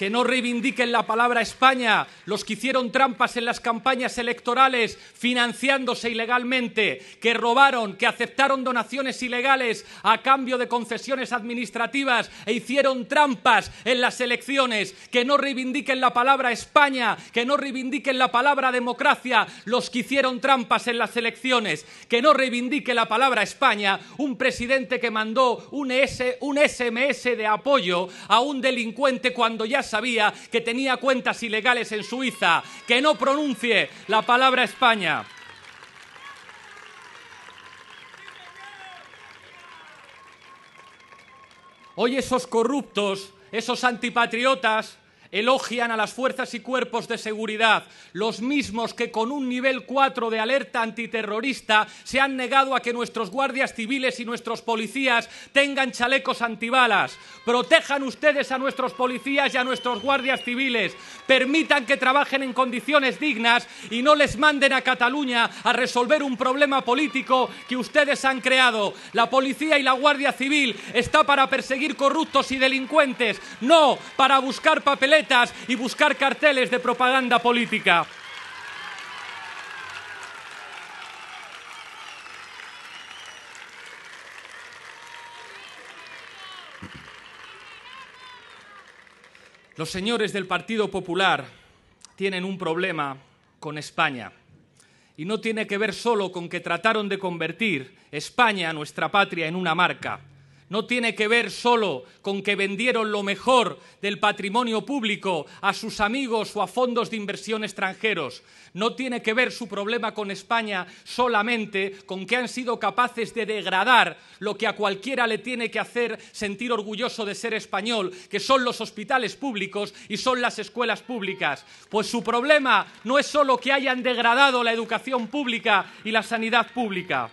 que no reivindiquen la palabra España, los que hicieron trampas en las campañas electorales financiándose ilegalmente, que robaron, que aceptaron donaciones ilegales a cambio de concesiones administrativas e hicieron trampas en las elecciones, que no reivindiquen la palabra España, que no reivindiquen la palabra democracia, los que hicieron trampas en las elecciones, que no reivindique la palabra España, un presidente que mandó un, un SMS de apoyo a un delincuente cuando ya se sabía que tenía cuentas ilegales en Suiza, que no pronuncie la palabra España. Hoy esos corruptos, esos antipatriotas, elogian a las fuerzas y cuerpos de seguridad, los mismos que con un nivel 4 de alerta antiterrorista se han negado a que nuestros guardias civiles y nuestros policías tengan chalecos antibalas. Protejan ustedes a nuestros policías y a nuestros guardias civiles, permitan que trabajen en condiciones dignas y no les manden a Cataluña a resolver un problema político que ustedes han creado. La policía y la Guardia Civil está para perseguir corruptos y delincuentes, no para buscar papeles y buscar carteles de propaganda política. Los señores del Partido Popular tienen un problema con España. Y no tiene que ver solo con que trataron de convertir España, nuestra patria, en una marca no tiene que ver solo con que vendieron lo mejor del patrimonio público a sus amigos o a fondos de inversión extranjeros. No tiene que ver su problema con España solamente con que han sido capaces de degradar lo que a cualquiera le tiene que hacer sentir orgulloso de ser español, que son los hospitales públicos y son las escuelas públicas. Pues su problema no es solo que hayan degradado la educación pública y la sanidad pública.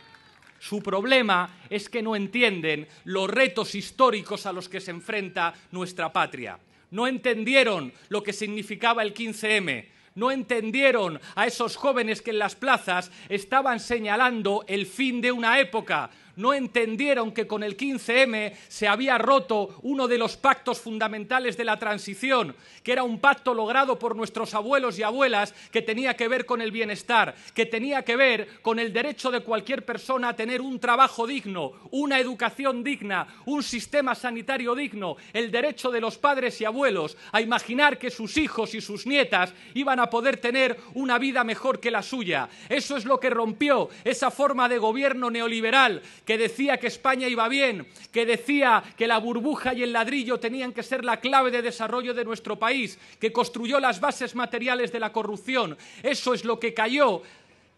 Su problema es que no entienden los retos históricos a los que se enfrenta nuestra patria. No entendieron lo que significaba el 15M, no entendieron a esos jóvenes que en las plazas estaban señalando el fin de una época, no entendieron que con el 15M se había roto uno de los pactos fundamentales de la transición, que era un pacto logrado por nuestros abuelos y abuelas que tenía que ver con el bienestar, que tenía que ver con el derecho de cualquier persona a tener un trabajo digno, una educación digna, un sistema sanitario digno, el derecho de los padres y abuelos a imaginar que sus hijos y sus nietas iban a poder tener una vida mejor que la suya. Eso es lo que rompió esa forma de gobierno neoliberal que decía que España iba bien, que decía que la burbuja y el ladrillo tenían que ser la clave de desarrollo de nuestro país, que construyó las bases materiales de la corrupción. Eso es lo que cayó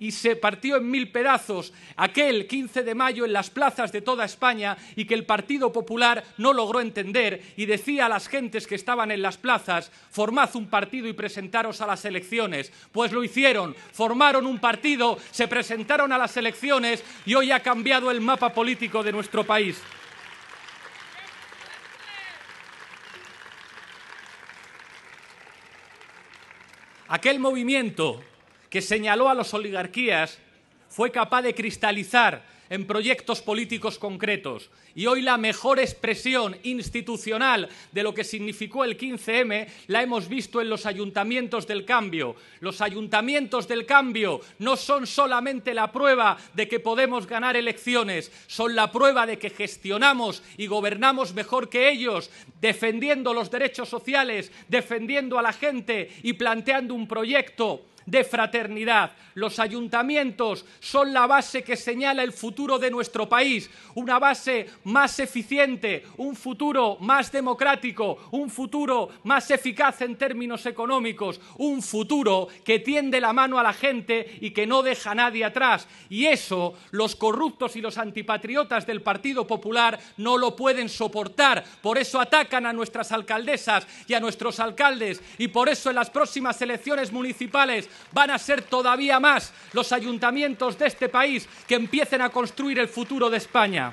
y se partió en mil pedazos aquel 15 de mayo en las plazas de toda España y que el Partido Popular no logró entender y decía a las gentes que estaban en las plazas, formad un partido y presentaros a las elecciones. Pues lo hicieron, formaron un partido, se presentaron a las elecciones y hoy ha cambiado el mapa político de nuestro país. Aquel movimiento que señaló a las oligarquías, fue capaz de cristalizar en proyectos políticos concretos. Y hoy la mejor expresión institucional de lo que significó el 15M la hemos visto en los ayuntamientos del cambio. Los ayuntamientos del cambio no son solamente la prueba de que podemos ganar elecciones, son la prueba de que gestionamos y gobernamos mejor que ellos, defendiendo los derechos sociales, defendiendo a la gente y planteando un proyecto de fraternidad. Los ayuntamientos son la base que señala el futuro de nuestro país, una base más eficiente, un futuro más democrático, un futuro más eficaz en términos económicos, un futuro que tiende la mano a la gente y que no deja a nadie atrás. Y eso los corruptos y los antipatriotas del Partido Popular no lo pueden soportar. Por eso atacan a nuestras alcaldesas y a nuestros alcaldes. Y por eso en las próximas elecciones municipales van a ser todavía más los ayuntamientos de este país que empiecen a construir el futuro de España.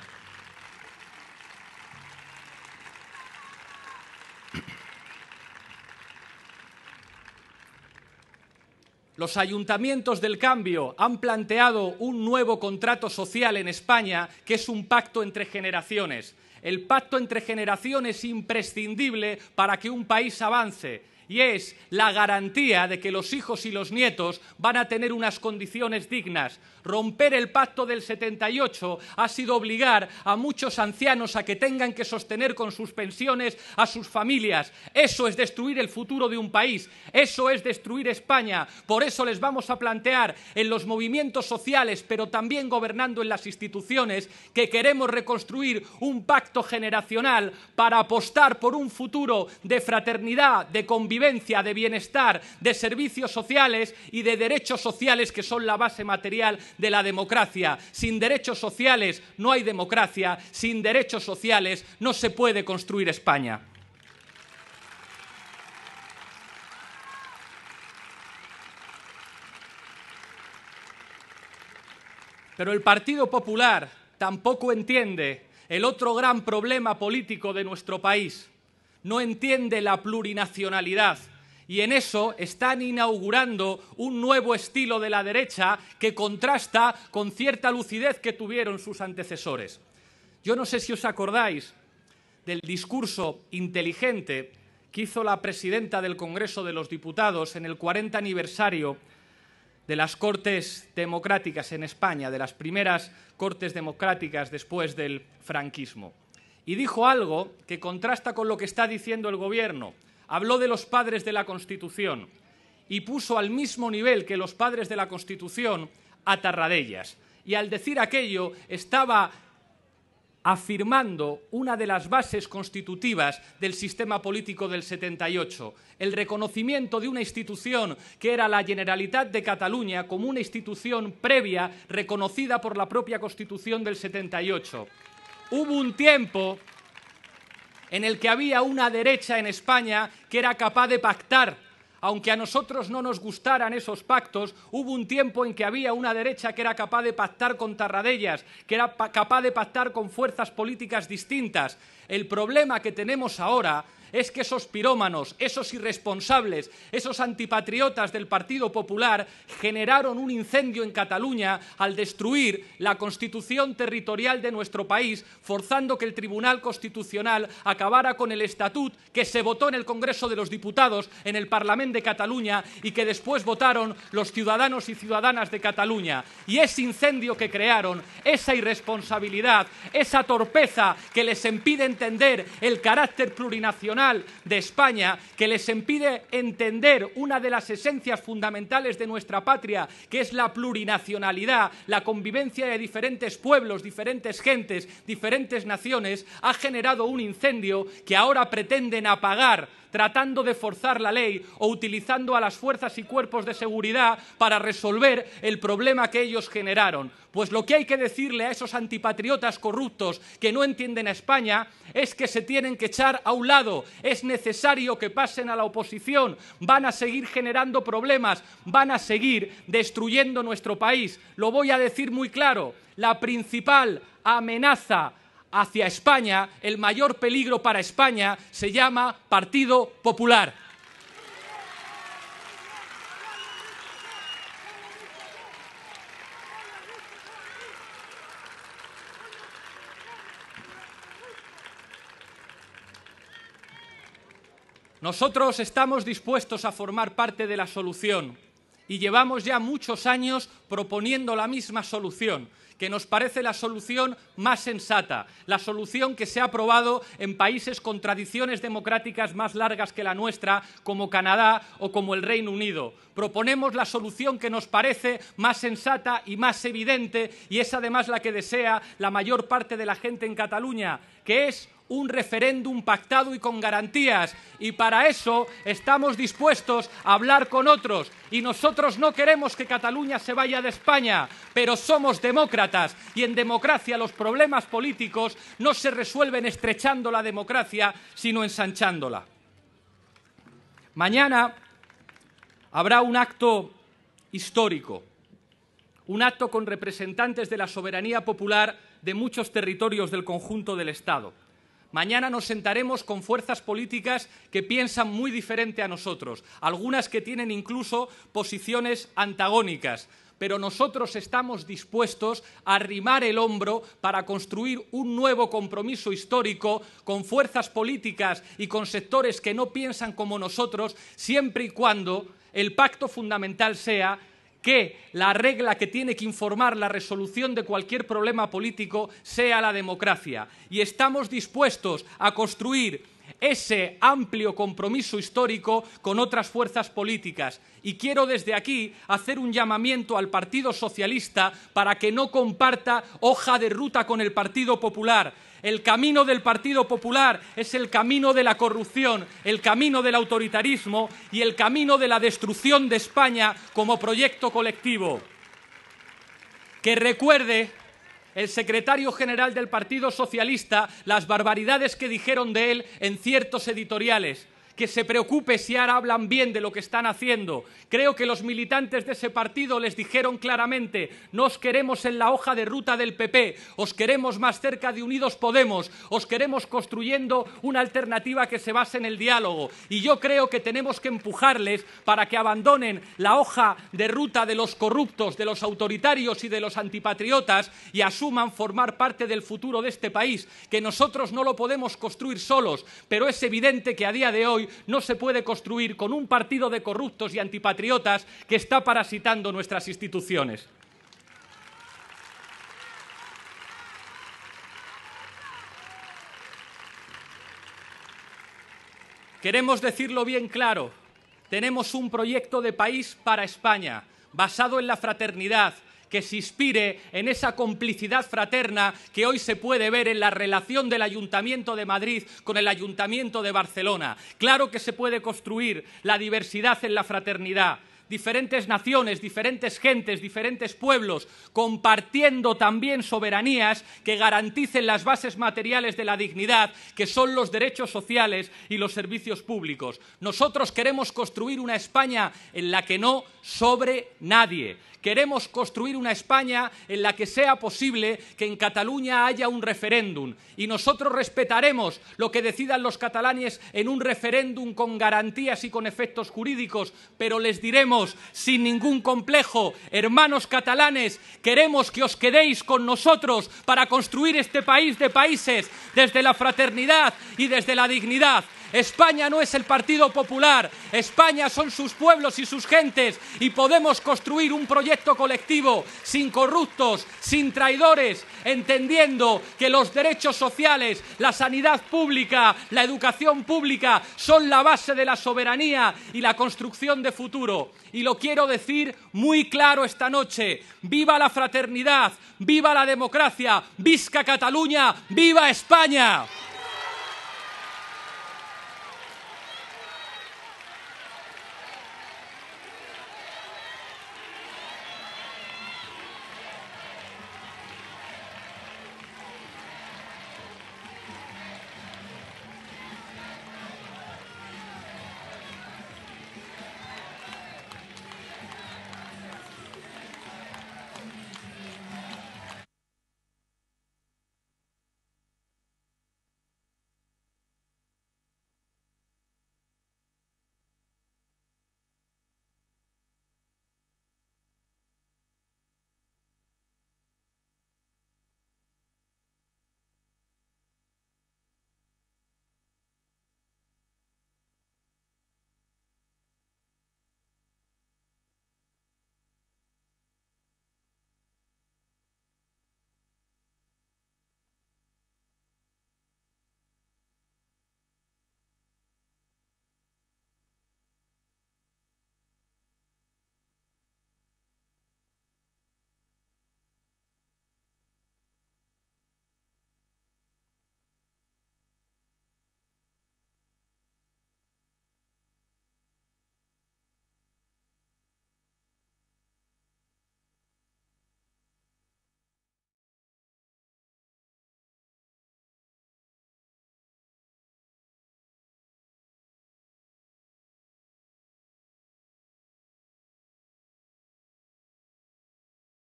Los ayuntamientos del cambio han planteado un nuevo contrato social en España que es un pacto entre generaciones. El pacto entre generaciones es imprescindible para que un país avance y es la garantía de que los hijos y los nietos van a tener unas condiciones dignas, Romper el pacto del 78 ha sido obligar a muchos ancianos a que tengan que sostener con sus pensiones a sus familias. Eso es destruir el futuro de un país. Eso es destruir España. Por eso les vamos a plantear en los movimientos sociales, pero también gobernando en las instituciones, que queremos reconstruir un pacto generacional para apostar por un futuro de fraternidad, de convivencia, de bienestar, de servicios sociales y de derechos sociales que son la base material de la democracia. Sin derechos sociales no hay democracia, sin derechos sociales no se puede construir España. Pero el Partido Popular tampoco entiende el otro gran problema político de nuestro país. No entiende la plurinacionalidad y en eso están inaugurando un nuevo estilo de la derecha que contrasta con cierta lucidez que tuvieron sus antecesores. Yo no sé si os acordáis del discurso inteligente que hizo la presidenta del Congreso de los Diputados en el 40 aniversario de las Cortes Democráticas en España, de las primeras Cortes Democráticas después del franquismo. Y dijo algo que contrasta con lo que está diciendo el Gobierno habló de los padres de la Constitución y puso al mismo nivel que los padres de la Constitución a Tarradellas. Y al decir aquello estaba afirmando una de las bases constitutivas del sistema político del 78, el reconocimiento de una institución que era la Generalitat de Cataluña como una institución previa reconocida por la propia Constitución del 78. Hubo un tiempo en el que había una derecha en España que era capaz de pactar. Aunque a nosotros no nos gustaran esos pactos, hubo un tiempo en que había una derecha que era capaz de pactar con Tarradellas, que era capaz de pactar con fuerzas políticas distintas. El problema que tenemos ahora es que esos pirómanos, esos irresponsables, esos antipatriotas del Partido Popular generaron un incendio en Cataluña al destruir la constitución territorial de nuestro país, forzando que el Tribunal Constitucional acabara con el estatut que se votó en el Congreso de los Diputados, en el Parlamento de Cataluña y que después votaron los ciudadanos y ciudadanas de Cataluña. Y ese incendio que crearon, esa irresponsabilidad, esa torpeza que les impide entender el carácter plurinacional, de España que les impide entender una de las esencias fundamentales de nuestra patria, que es la plurinacionalidad, la convivencia de diferentes pueblos, diferentes gentes, diferentes naciones, ha generado un incendio que ahora pretenden apagar tratando de forzar la ley o utilizando a las fuerzas y cuerpos de seguridad para resolver el problema que ellos generaron. Pues lo que hay que decirle a esos antipatriotas corruptos que no entienden a España es que se tienen que echar a un lado. Es necesario que pasen a la oposición. Van a seguir generando problemas, van a seguir destruyendo nuestro país. Lo voy a decir muy claro. La principal amenaza hacia España, el mayor peligro para España, se llama Partido Popular. Nosotros estamos dispuestos a formar parte de la solución y llevamos ya muchos años proponiendo la misma solución que nos parece la solución más sensata, la solución que se ha aprobado en países con tradiciones democráticas más largas que la nuestra, como Canadá o como el Reino Unido. Proponemos la solución que nos parece más sensata y más evidente, y es además la que desea la mayor parte de la gente en Cataluña, que es un referéndum pactado y con garantías. Y para eso estamos dispuestos a hablar con otros. Y nosotros no queremos que Cataluña se vaya de España, pero somos demócratas. Y en democracia los problemas políticos no se resuelven estrechando la democracia, sino ensanchándola. Mañana habrá un acto histórico, un acto con representantes de la soberanía popular de muchos territorios del conjunto del Estado. Mañana nos sentaremos con fuerzas políticas que piensan muy diferente a nosotros, algunas que tienen incluso posiciones antagónicas, pero nosotros estamos dispuestos a arrimar el hombro para construir un nuevo compromiso histórico con fuerzas políticas y con sectores que no piensan como nosotros, siempre y cuando el pacto fundamental sea que la regla que tiene que informar la resolución de cualquier problema político sea la democracia. Y estamos dispuestos a construir ese amplio compromiso histórico con otras fuerzas políticas. Y quiero desde aquí hacer un llamamiento al Partido Socialista para que no comparta hoja de ruta con el Partido Popular. El camino del Partido Popular es el camino de la corrupción, el camino del autoritarismo y el camino de la destrucción de España como proyecto colectivo. Que recuerde el secretario general del Partido Socialista las barbaridades que dijeron de él en ciertos editoriales que se preocupe si ahora hablan bien de lo que están haciendo. Creo que los militantes de ese partido les dijeron claramente, no os queremos en la hoja de ruta del PP, os queremos más cerca de Unidos Podemos, os queremos construyendo una alternativa que se base en el diálogo. Y yo creo que tenemos que empujarles para que abandonen la hoja de ruta de los corruptos, de los autoritarios y de los antipatriotas y asuman formar parte del futuro de este país, que nosotros no lo podemos construir solos, pero es evidente que a día de hoy no se puede construir con un partido de corruptos y antipatriotas que está parasitando nuestras instituciones. Queremos decirlo bien claro, tenemos un proyecto de país para España, basado en la fraternidad, que se inspire en esa complicidad fraterna que hoy se puede ver en la relación del Ayuntamiento de Madrid con el Ayuntamiento de Barcelona. Claro que se puede construir la diversidad en la fraternidad diferentes naciones, diferentes gentes, diferentes pueblos, compartiendo también soberanías que garanticen las bases materiales de la dignidad, que son los derechos sociales y los servicios públicos. Nosotros queremos construir una España en la que no sobre nadie, Queremos construir una España en la que sea posible que en Cataluña haya un referéndum y nosotros respetaremos lo que decidan los catalanes en un referéndum con garantías y con efectos jurídicos, pero les diremos sin ningún complejo, hermanos catalanes, queremos que os quedéis con nosotros para construir este país de países desde la fraternidad y desde la dignidad. España no es el Partido Popular, España son sus pueblos y sus gentes y podemos construir un proyecto colectivo sin corruptos, sin traidores, entendiendo que los derechos sociales, la sanidad pública, la educación pública son la base de la soberanía y la construcción de futuro. Y lo quiero decir muy claro esta noche. ¡Viva la fraternidad! ¡Viva la democracia! ¡Visca Cataluña! ¡Viva España!